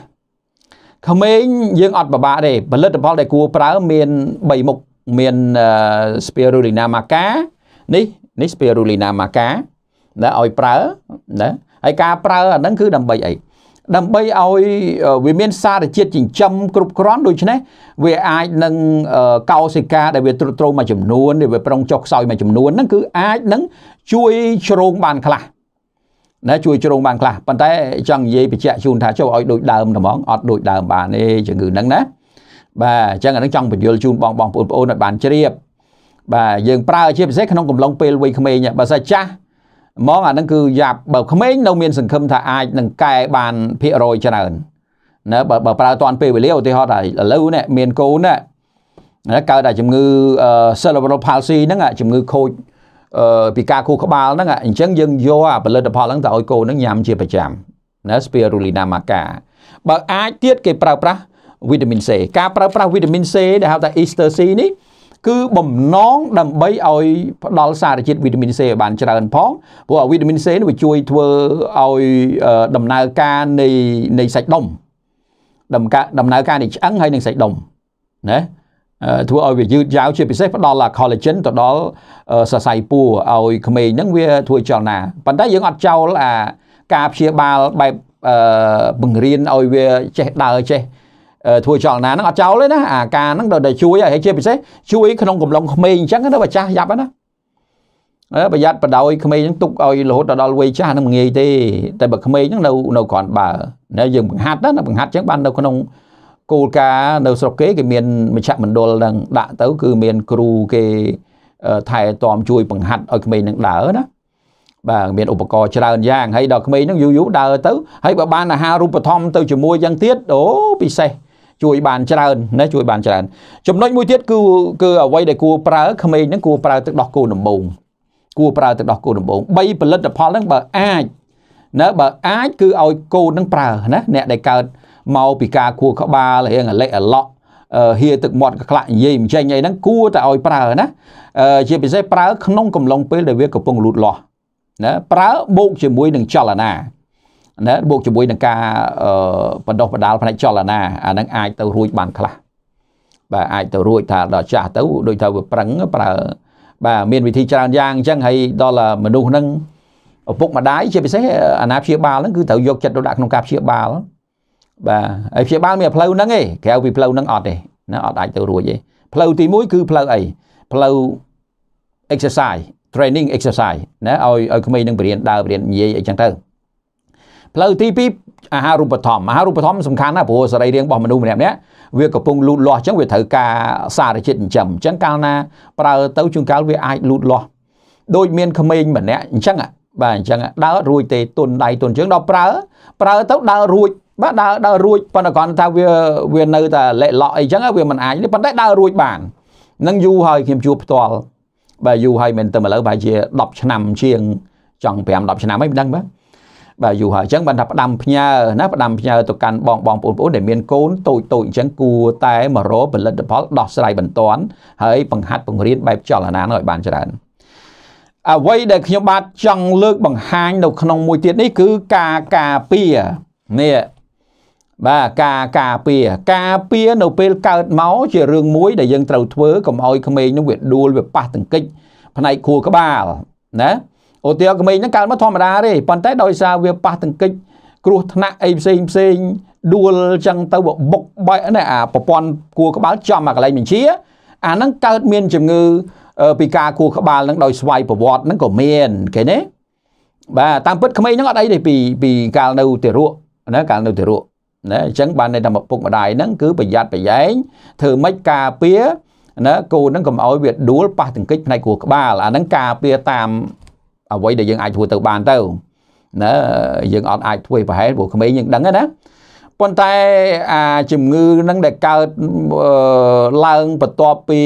ក្មេងយើងអត់ពិបាកទេផលិតផលដែលគួរប្រើមាន3មុខមាន spirulina maca នេះនេះ spirulina maca ណាឲ្យប្រើណាហើយការប្រើអាហ្នឹងគឺដើម្បីអីដើម្បីឲ្យវាមានសារជាតិចិញ្ចឹមគ្រប់គ្រាន់ដូច្នេះវាអាចនឹងកោសិកាដែលវាទ្រុឌទ្រោមមួយចំនួនវាប្រងចុះខ្សោយមួយចំនួនហ្នឹងគឺអាចនឹងជួយជ្រោងបានខ្លះណាជួយជ្រងបានខ្លះប៉ុន្តែចង់និយាយបញ្ជាក់ជូនថាចូលឲ្យដូចដើមហ្មងអត់ដូចដើមបានទេជំងឺហ្នឹងណាបាទអញ្ចឹងអានឹងចង់បញ្យល់ជូនបងបងបងប្អូនឲ្យបានជ្រាបបាទយើងប្រើជាពិសេសក្នុងកំឡុងពេលវ័យក្មេងបើសិនចាស់ហ្មងអានឹងគឺយ៉ាប់បើក្មេងនៅមានសង្ឃឹមថាអាចនឹងកែបានភាគរយច្រើនណាបើបើប្រើតាន់ពេលវេលាឧទាហរណ៍ថាឥឡូវនេះមានកូនណាកើតតែជំងឺ cerebral palsy ហ្នឹងជំងឺខូចពីការគូក្បាលហ្នឹងអញ្ចឹងយើងយកអាផលិតផលហ្នឹងទៅឲ្យកូនហ្នឹងញ៉ាំជាប្រចាំណា spirulina maca បើអាចទៀតគេប្រើប្រាស់វីតាមីន C ការប្រើប្រាស់វីតាមីន C ដែលហៅថា Easter C នេះគឺបំណងដើម្បីឲ្យផ្ដល់សារជាតិវីតាមីន C ឲ្យបានច្រើនផងព្រោះវីតាមីន C នេះវាជួយធ្វើឲ្យដំណើរការនៃនៃសាច់ដុំ ដំណើរការនៃឆ្អឹងហើយនិងសាច់ដុំណាធ្វើឲ្យវាយឺតយ៉ាវជាពិសេសផ្ដល់ collagen ទៅដល់សរសៃពួរឲ្យក្មេងហ្នឹងវាធ្វើចលនាប៉ុន្តែយើងអត់ចោលអាការព្យាបាលបែបបង្រៀនឲ្យវាចេះដើរចេះធ្វើចលនាហ្នឹងអត់ចោលទេណាអាការហ្នឹងដល់តែជួយហើយជាពិសេសជួយក្នុងកំឡុងក្មេងអញ្ចឹងទៅបើចាស់យ៉ាប់ណាប្រយ័ត្នបដ ாய் ក្មេងហ្នឹងទុកឲ្យរហូតដល់វ័យចាស់ហ្នឹងមិនងាយទេតែបើក្មេងហ្នឹងនៅនៅគ្រាន់បើណាយើងបង្ហាត់ណាបង្ហាត់អញ្ចឹងបាននៅក្នុងគោលការណ៍នៅស្រុកគេគេមានមជ្ឈមណ្ឌលនឹងដាក់ទៅគឺមានគ្រូគេថែទាំជួយ បង្ហាត់ឲ្យក្មេងនឹងដើរណាបាទមានឧបករណ៍ច្រើនយ៉ាងហើយដល់ក្មេងនឹងយូរយូរដើរទៅហើយបើបានអាហារូបត្ថម្ភទៅជាមួយយ៉ាងទៀតអូពិសេស ជួយបានច្រើនណាជួយបានច្រើន ចំណុចមួយទៀតគឺគឺអ្វីដែលគួរប្រើក្មេងនឹងគួរប្រើទឹកដោះគោដំបងគួរប្រើទឹកដោះគោដំបង3ផលិតផលនឹងបើអាចណាបើអាច គឺឲ្យគោនឹងប្រើណាអ្នកដែលកើតមកពីការគួរក្បាលរៀងអលិអឡក់ហៀទឹកមាត់ក្លាក់និយាយមិនចេញអីហ្នឹងគួរតែឲ្យប្រើណាជាពិសេសប្រើក្នុងកំឡុងពេលដែលវាកំពុងលូតលាស់ណាប្រើបូកជាមួយនឹងចលនាណាបូកជាមួយនឹងការបដោះបដាលផ្នែកចលនាអាហ្នឹងអាចទៅរួចបានខ្លះបាទអាចទៅរួចថាដល់ចាស់ទៅដូចថាវាប្រឹងប្រើបាទមានវិធីច្រើនយ៉ាងអញ្ចឹងហើយដល់មនុស្សហ្នឹងឪពុកម្ដាយជាពិសេសអាណាព្យាបាលហ្នឹងគឺត្រូវយកចិត្តទុកដាក់ក្នុងការព្យាបាលបាទហើយព្យាបាលមានផ្លូវហ្នឹងឯងក្រៅពីផ្លូវហ្នឹងអត់ទេណាអត់អាចទៅរួចទេផ្លូវទី1គឺផ្លូវអីផ្លូវ exercise training exercise ណាឲ្យឲ្យក្មេងនឹងបរៀនដើរបរៀននិយាយអីចឹងទៅផ្លូវទី2អាហារូបត្ថម្ភអាហារូបត្ថម្ភសំខាន់ណាព្រោះសរីរាង្គរបស់មនុស្សម្នាក់ម្នាក់វាកំពុងលូតលាស់អញ្ចឹងវាត្រូវការសារជាតិចិញ្ចឹមអញ្ចឹងកាលណាប្រើទៅជួនកាលវាអាចលូតលាស់ដូចមានក្មេងម្នាក់អញ្ចឹងបាទអញ្ចឹងដើររួចទេទុនដៃទុនជើងដល់ប្រើប្រើទៅដើររួចបាទដើរដើររួចប៉ុន្តែគ្រាន់ថាវាវានៅតែលេឡក់អីចឹងវាមិនអាចទេប៉ុន្តែដើររួចបាននឹងយូរហើយខ្ញុំជួបផ្ទាល់បាទយូរហើយមែនទៅឥឡូវប្រហែលជា10ឆ្នាំ ជាង ចង់5 10ឆ្នាំហើយមិនដឹងបាទបាទយូរហើយអញ្ចឹងបានថាផ្ដាំផ្ញើណាផ្ដាំផ្ញើទៅកាន់បងបងប្អូនប្អូនដែលមានកូនតូចតូចអញ្ចឹងគួរតែមករកផលិតផលដោះស្រាយបន្ទាន់ហើយបង្ហាត់បង្រៀនបែបចលនានោះឲ្យបានច្រើនអ្វីដែលខ្ញុំបាទចង់លើកបង្ហាញនៅ ក្នុងមួយទៀតនេះគឺការការពារនេះបាទការការពារការពារនៅ ពេលកើតមកជារឿងមួយដែលយើងត្រូវធ្វើកុំឲ្យក្មេងនោះវាដួលវាប៉ះទង្គិច ផ្នែកខួរក្បាលណាឧទាហរណ៍ក្មេងហ្នឹងកើតមកធម្មតាទេប៉ុន្តែដោយសារវាប៉ះទង្គិចគ្រោះថ្នាក់អីផ្សេងផ្សេងដួលចឹងទៅបុកបែកណាអាប្រព័ន្ធខួរក្បាលចំអាកន្លែងបញ្ជាអាហ្នឹងកើតមានជំងឺពីការខួរក្បាលហ្នឹងដោយស្វ័យប្រវត្តិហ្នឹងក៏មានគេណាបាទតាមពិតក្មេងហ្នឹងអត់អីទេពីពីកាលនៅទារកណាកាលនៅទារកណាអញ្ចឹងបានន័យថាឪពុកម្ដាយហ្នឹងគឺប្រយ័ត្នប្រយែងធ្វើម៉េចការពារណាកូនហ្នឹងកុំឲ្យវាដួលប៉ះទង្គិចផ្នែកខួរក្បាល អាហ្នឹងការពារតាមអ្វីដែលយើងអាចធ្វើទៅបានទៅណាយើងអត់អាចធ្វើប្រហែលព្រោះក្មេងយើងដឹងណាប៉ុន្តែអាជំងឺហ្នឹងដែលកើតឡើងបន្ទាប់ពី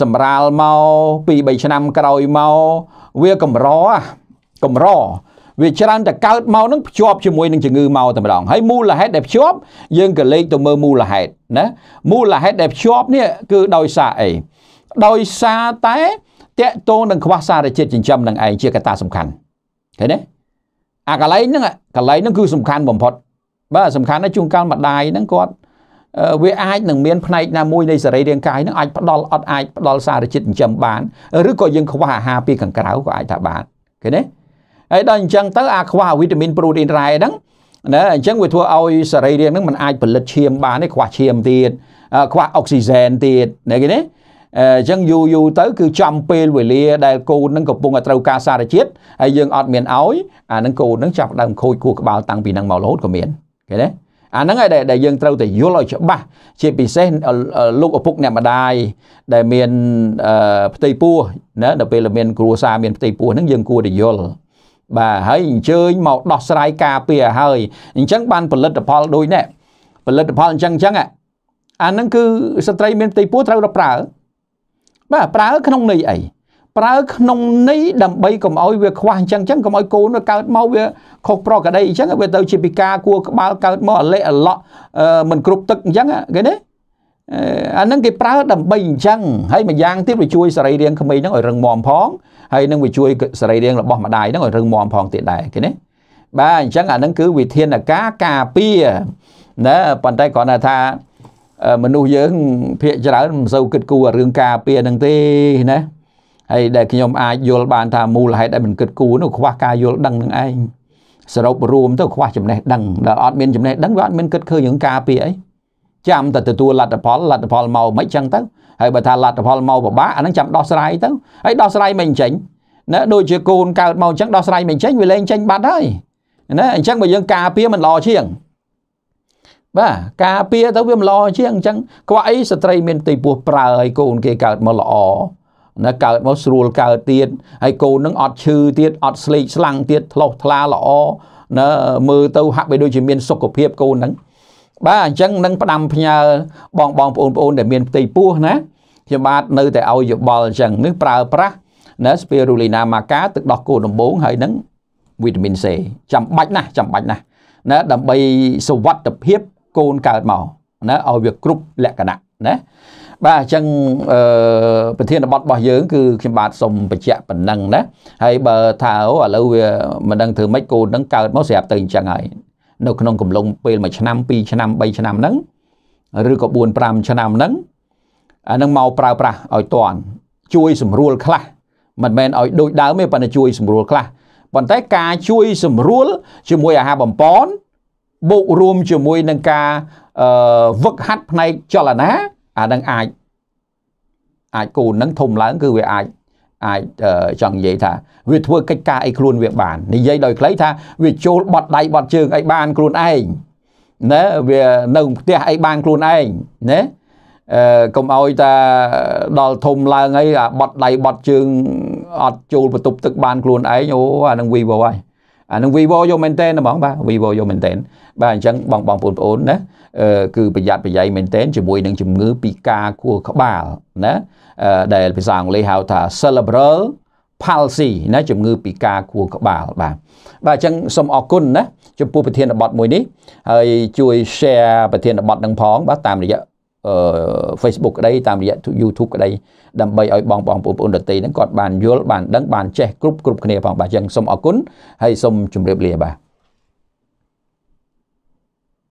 សម្រាលមក2 3ឆ្នាំក្រោយមកវាកម្រកម្រវាច្រើនតែកើតមកនឹងភ្ជាប់ជាមួយនឹងជំងឺមកតែម្ដងហើយមូលហេតុដែលភ្ជាប់យើងក៏លេខទៅមើលមូលហេតុណាមូលហេតុដែលភ្ជាប់នេះគឺដោយសារអីដោយសារតែតកតងនឹងខ្វះសារជាតិចិញ្ចឹមនឹងឯងជាកត្តាសំខាន់ឃើញទេអាកន្លែងហ្នឹងកន្លែងហ្នឹងគឺសំខាន់បំផុតបាទសំខាន់ណាស់ជួនកាលម្ដាយហ្នឹងគាត់វាអាចនឹងមានផ្នែកណាមួយនៃសរីរាង្គកាយនឹងអាចផ្ដល់អត់អាចផ្ដល់សារជាតិចិញ្ចឹមបានឬក៏យើងខ្វះអាហារពីខាងក្រៅក៏អាចថាបានឃើញទេហើយដល់អញ្ចឹងទៅអាខ្វះវីតាមីនប្រូតេអ៊ីនរ៉ែហ្នឹងណាអញ្ចឹងវាធ្វើឲ្យសរីរាង្គហ្នឹងมันអាចផលិតឈាមបានទេខ្វះឈាមទៀតខ្វះអុកស៊ីហ្សែនទៀតណាគេណាអញ្ចឹងយូរយូរទៅគឺចំពេលវេលាដែលកូននឹងកំពុងតែត្រូវការសារជាតិហើយយើងអត់មានឲ្យអានឹងកូននឹងចាប់ដើមខូចខួរក្បាលតាំងពីនឹងមករហូតក៏មានឃើញទេអាហ្នឹងហើយដែលយើងត្រូវតែយល់ឲ្យច្បាស់ជាពិសេសលោកឪពុកអ្នកម្ដាយដែលមានផ្ទៃពោះណាដល់ពេលមានគ្រួសារមានផ្ទៃពោះហ្នឹងយើងគួរតែយល់បាទហើយអញ្ជើញមកដោះស្រាយការពារហើយអញ្ចឹងបានផលិតផលដូចនេះផលិតផលអញ្ចឹងអញ្ចឹងអានឹងគឺស្ត្រីមានផ្ទៃពោះត្រូវតែប្រើបាទប្រើក្នុងន័យអីប្រើក្នុងន័យដើម្បីកុំឲ្យវាខ្វះអញ្ចឹងអញ្ចឹងកុំឲ្យកូនវាកើតមកវាខុសប្រក្រតីអញ្ចឹងវាទៅជាពិការគួរក្បាលកើតមកអលេអឡក់មិនគ្រប់ទឹកអញ្ចឹងគេណាអានឹងគេប្រើដើម្បីអញ្ចឹងហើយម្យ៉ាងទៀតវាជួយសរីរាង្គក្មេងហ្នឹងឲ្យរឹងមាំផងហើយនឹងវាជួយសរីរាង្គរបស់ម្ដាយហ្នឹងឲ្យរឹងមាំផងទៀតដែរឃើញទេបាទអញ្ចឹងអាហ្នឹងគឺវិធានការការពារណាប៉ុន្តែគ្រាន់តែថាមនុស្សយើងភាកច្រើនមិនសូវគិតគូររឿងការពារហ្នឹងទេណាហើយដែលខ្ញុំអាចយល់បានថាមូលហេតុដែលមិនគិតគូរនោះខ្វះការយល់ដឹងនឹងឯងសរុបរួមទៅខ្វះចំណេះដឹងដល់អត់មានចំណេះដឹងវាអត់មានគិតឃើញរឿងការពារអីចាំតែទទួលលទ្ធផលលទ្ធផលមកមិនចឹងទៅហើយបើថាលទ្ធផលមកពិបាកអាហ្នឹងចាំដោះស្រាយទៅហើយដោះស្រាយមិនចេញណាដូចជាកូនកើតមកអញ្ចឹងដោះស្រាយមិនចេញវាលែងចេញបាត់ហើយណាអញ្ចឹងបើយើងការពារមិនល្អជាងបាទការពារទៅវាមិនល្អជាងអញ្ចឹងខ្វះអីស្ត្រី មានទីពោះប្រើឲ្យកូនគេកើតមកល្អណាកើតមកស្រួលកើតទៀតហើយកូននឹងអត់ឈឺទៀតអត់ស្លេកស្លាំងទៀតធ្លោះថ្លាល្អណាមើលទៅហាក់បីដូចជាមានសុខភាពកូនហ្នឹងបាទអញ្ចឹងនឹងផ្ដាំផ្ញើបងបងប្អូនប្អូនដែលមានផ្ទៃពោះណាខ្ញុំបាទនៅតែឲ្យយោបល់អញ្ចឹងនេះប្រើប្រាស់ណា spirulina maca ទឹកដោះគោដំបងហើយនឹងវីតាមីន C ចាំបាច់ណាស់ចាំបាច់ណាស់ណាដើម្បីសុវត្ថិភាពកូនកើតមកណាឲ្យវាគ្រប់លក្ខណៈណាបាទអញ្ចឹងអឺប្រធានបទរបស់យើងគឺខ្ញុំបាទសូមបញ្ជាក់ប៉ុណ្ណឹងណាហើយបើថាអូឥឡូវវាមិនដឹងធ្វើម៉េចកូននឹងកើតមកស្រាប់ទៅអញ្ចឹងហើយនៅក្នុងកំឡុងពេល1ឆ្នាំ2ឆ្នាំ3ឆ្នាំហ្នឹងឬក៏4 5ឆ្នាំហ្នឹងអានឹងមកប្រើប្រាស់ឲ្យតាន់ជួយសម្រួលខ្លះមិនមែនឲ្យដូចដើមទេប៉ុន្តែជួយសម្រួលខ្លះប៉ុន្តែការជួយសម្រួលជាមួយអាហារបំពន់បូករួមជាមួយនឹងការវឹកហាត់ផ្នែកចលនាអានឹងអាចអាចគូននឹងធំឡើង គឺវាអាចអាចចង់និយាយថាវាធ្វើកិច្ចការអីខ្លួនវាបាននិយាយដោយខ្លីថាវាចូលបត់ដៃបត់ជើងអីបានខ្លួនឯងណាវានៅផ្ទះអីបានខ្លួនឯងណាកុំឲ្យតាដល់ធំឡើងអីអាបត់ដៃបត់ជើងអត់ចូលបន្ទប់ទឹកបានខ្លួនឯងអូអានឹង vivo ហើយអានឹង vivo យកមែនតើបងបាទ vivo យកមែនតើបាទអញ្ចឹងបងបងបងប្អូនណាគឺប្រយ័ត្នប្រយែងមែនតើជាមួយនឹងជំងឺពីការខួរក្បាលណាដែលភាសាអង់គ្លេសហៅថា cerebral palsy ណាជំងឺពីការខួរក្បាលបាទបាទអញ្ចឹងសូមអរគុណណាចំពោះប្រធានបទមួយនេះហើយជួយ share ប្រធានបទនឹងផងបាទតាមរយៈ Facebook ក្តីតាមរយៈ YouTube ក្តីដើម្បីឲ្យបងបងបងប្អូនដទៃហ្នឹងគាត់បានយល់បានដឹងបានចេះគ្រប់គ្រប់គ្នាផងបាទអញ្ចឹងសូមអរគុណហើយសូមជម្រាបលាបាទ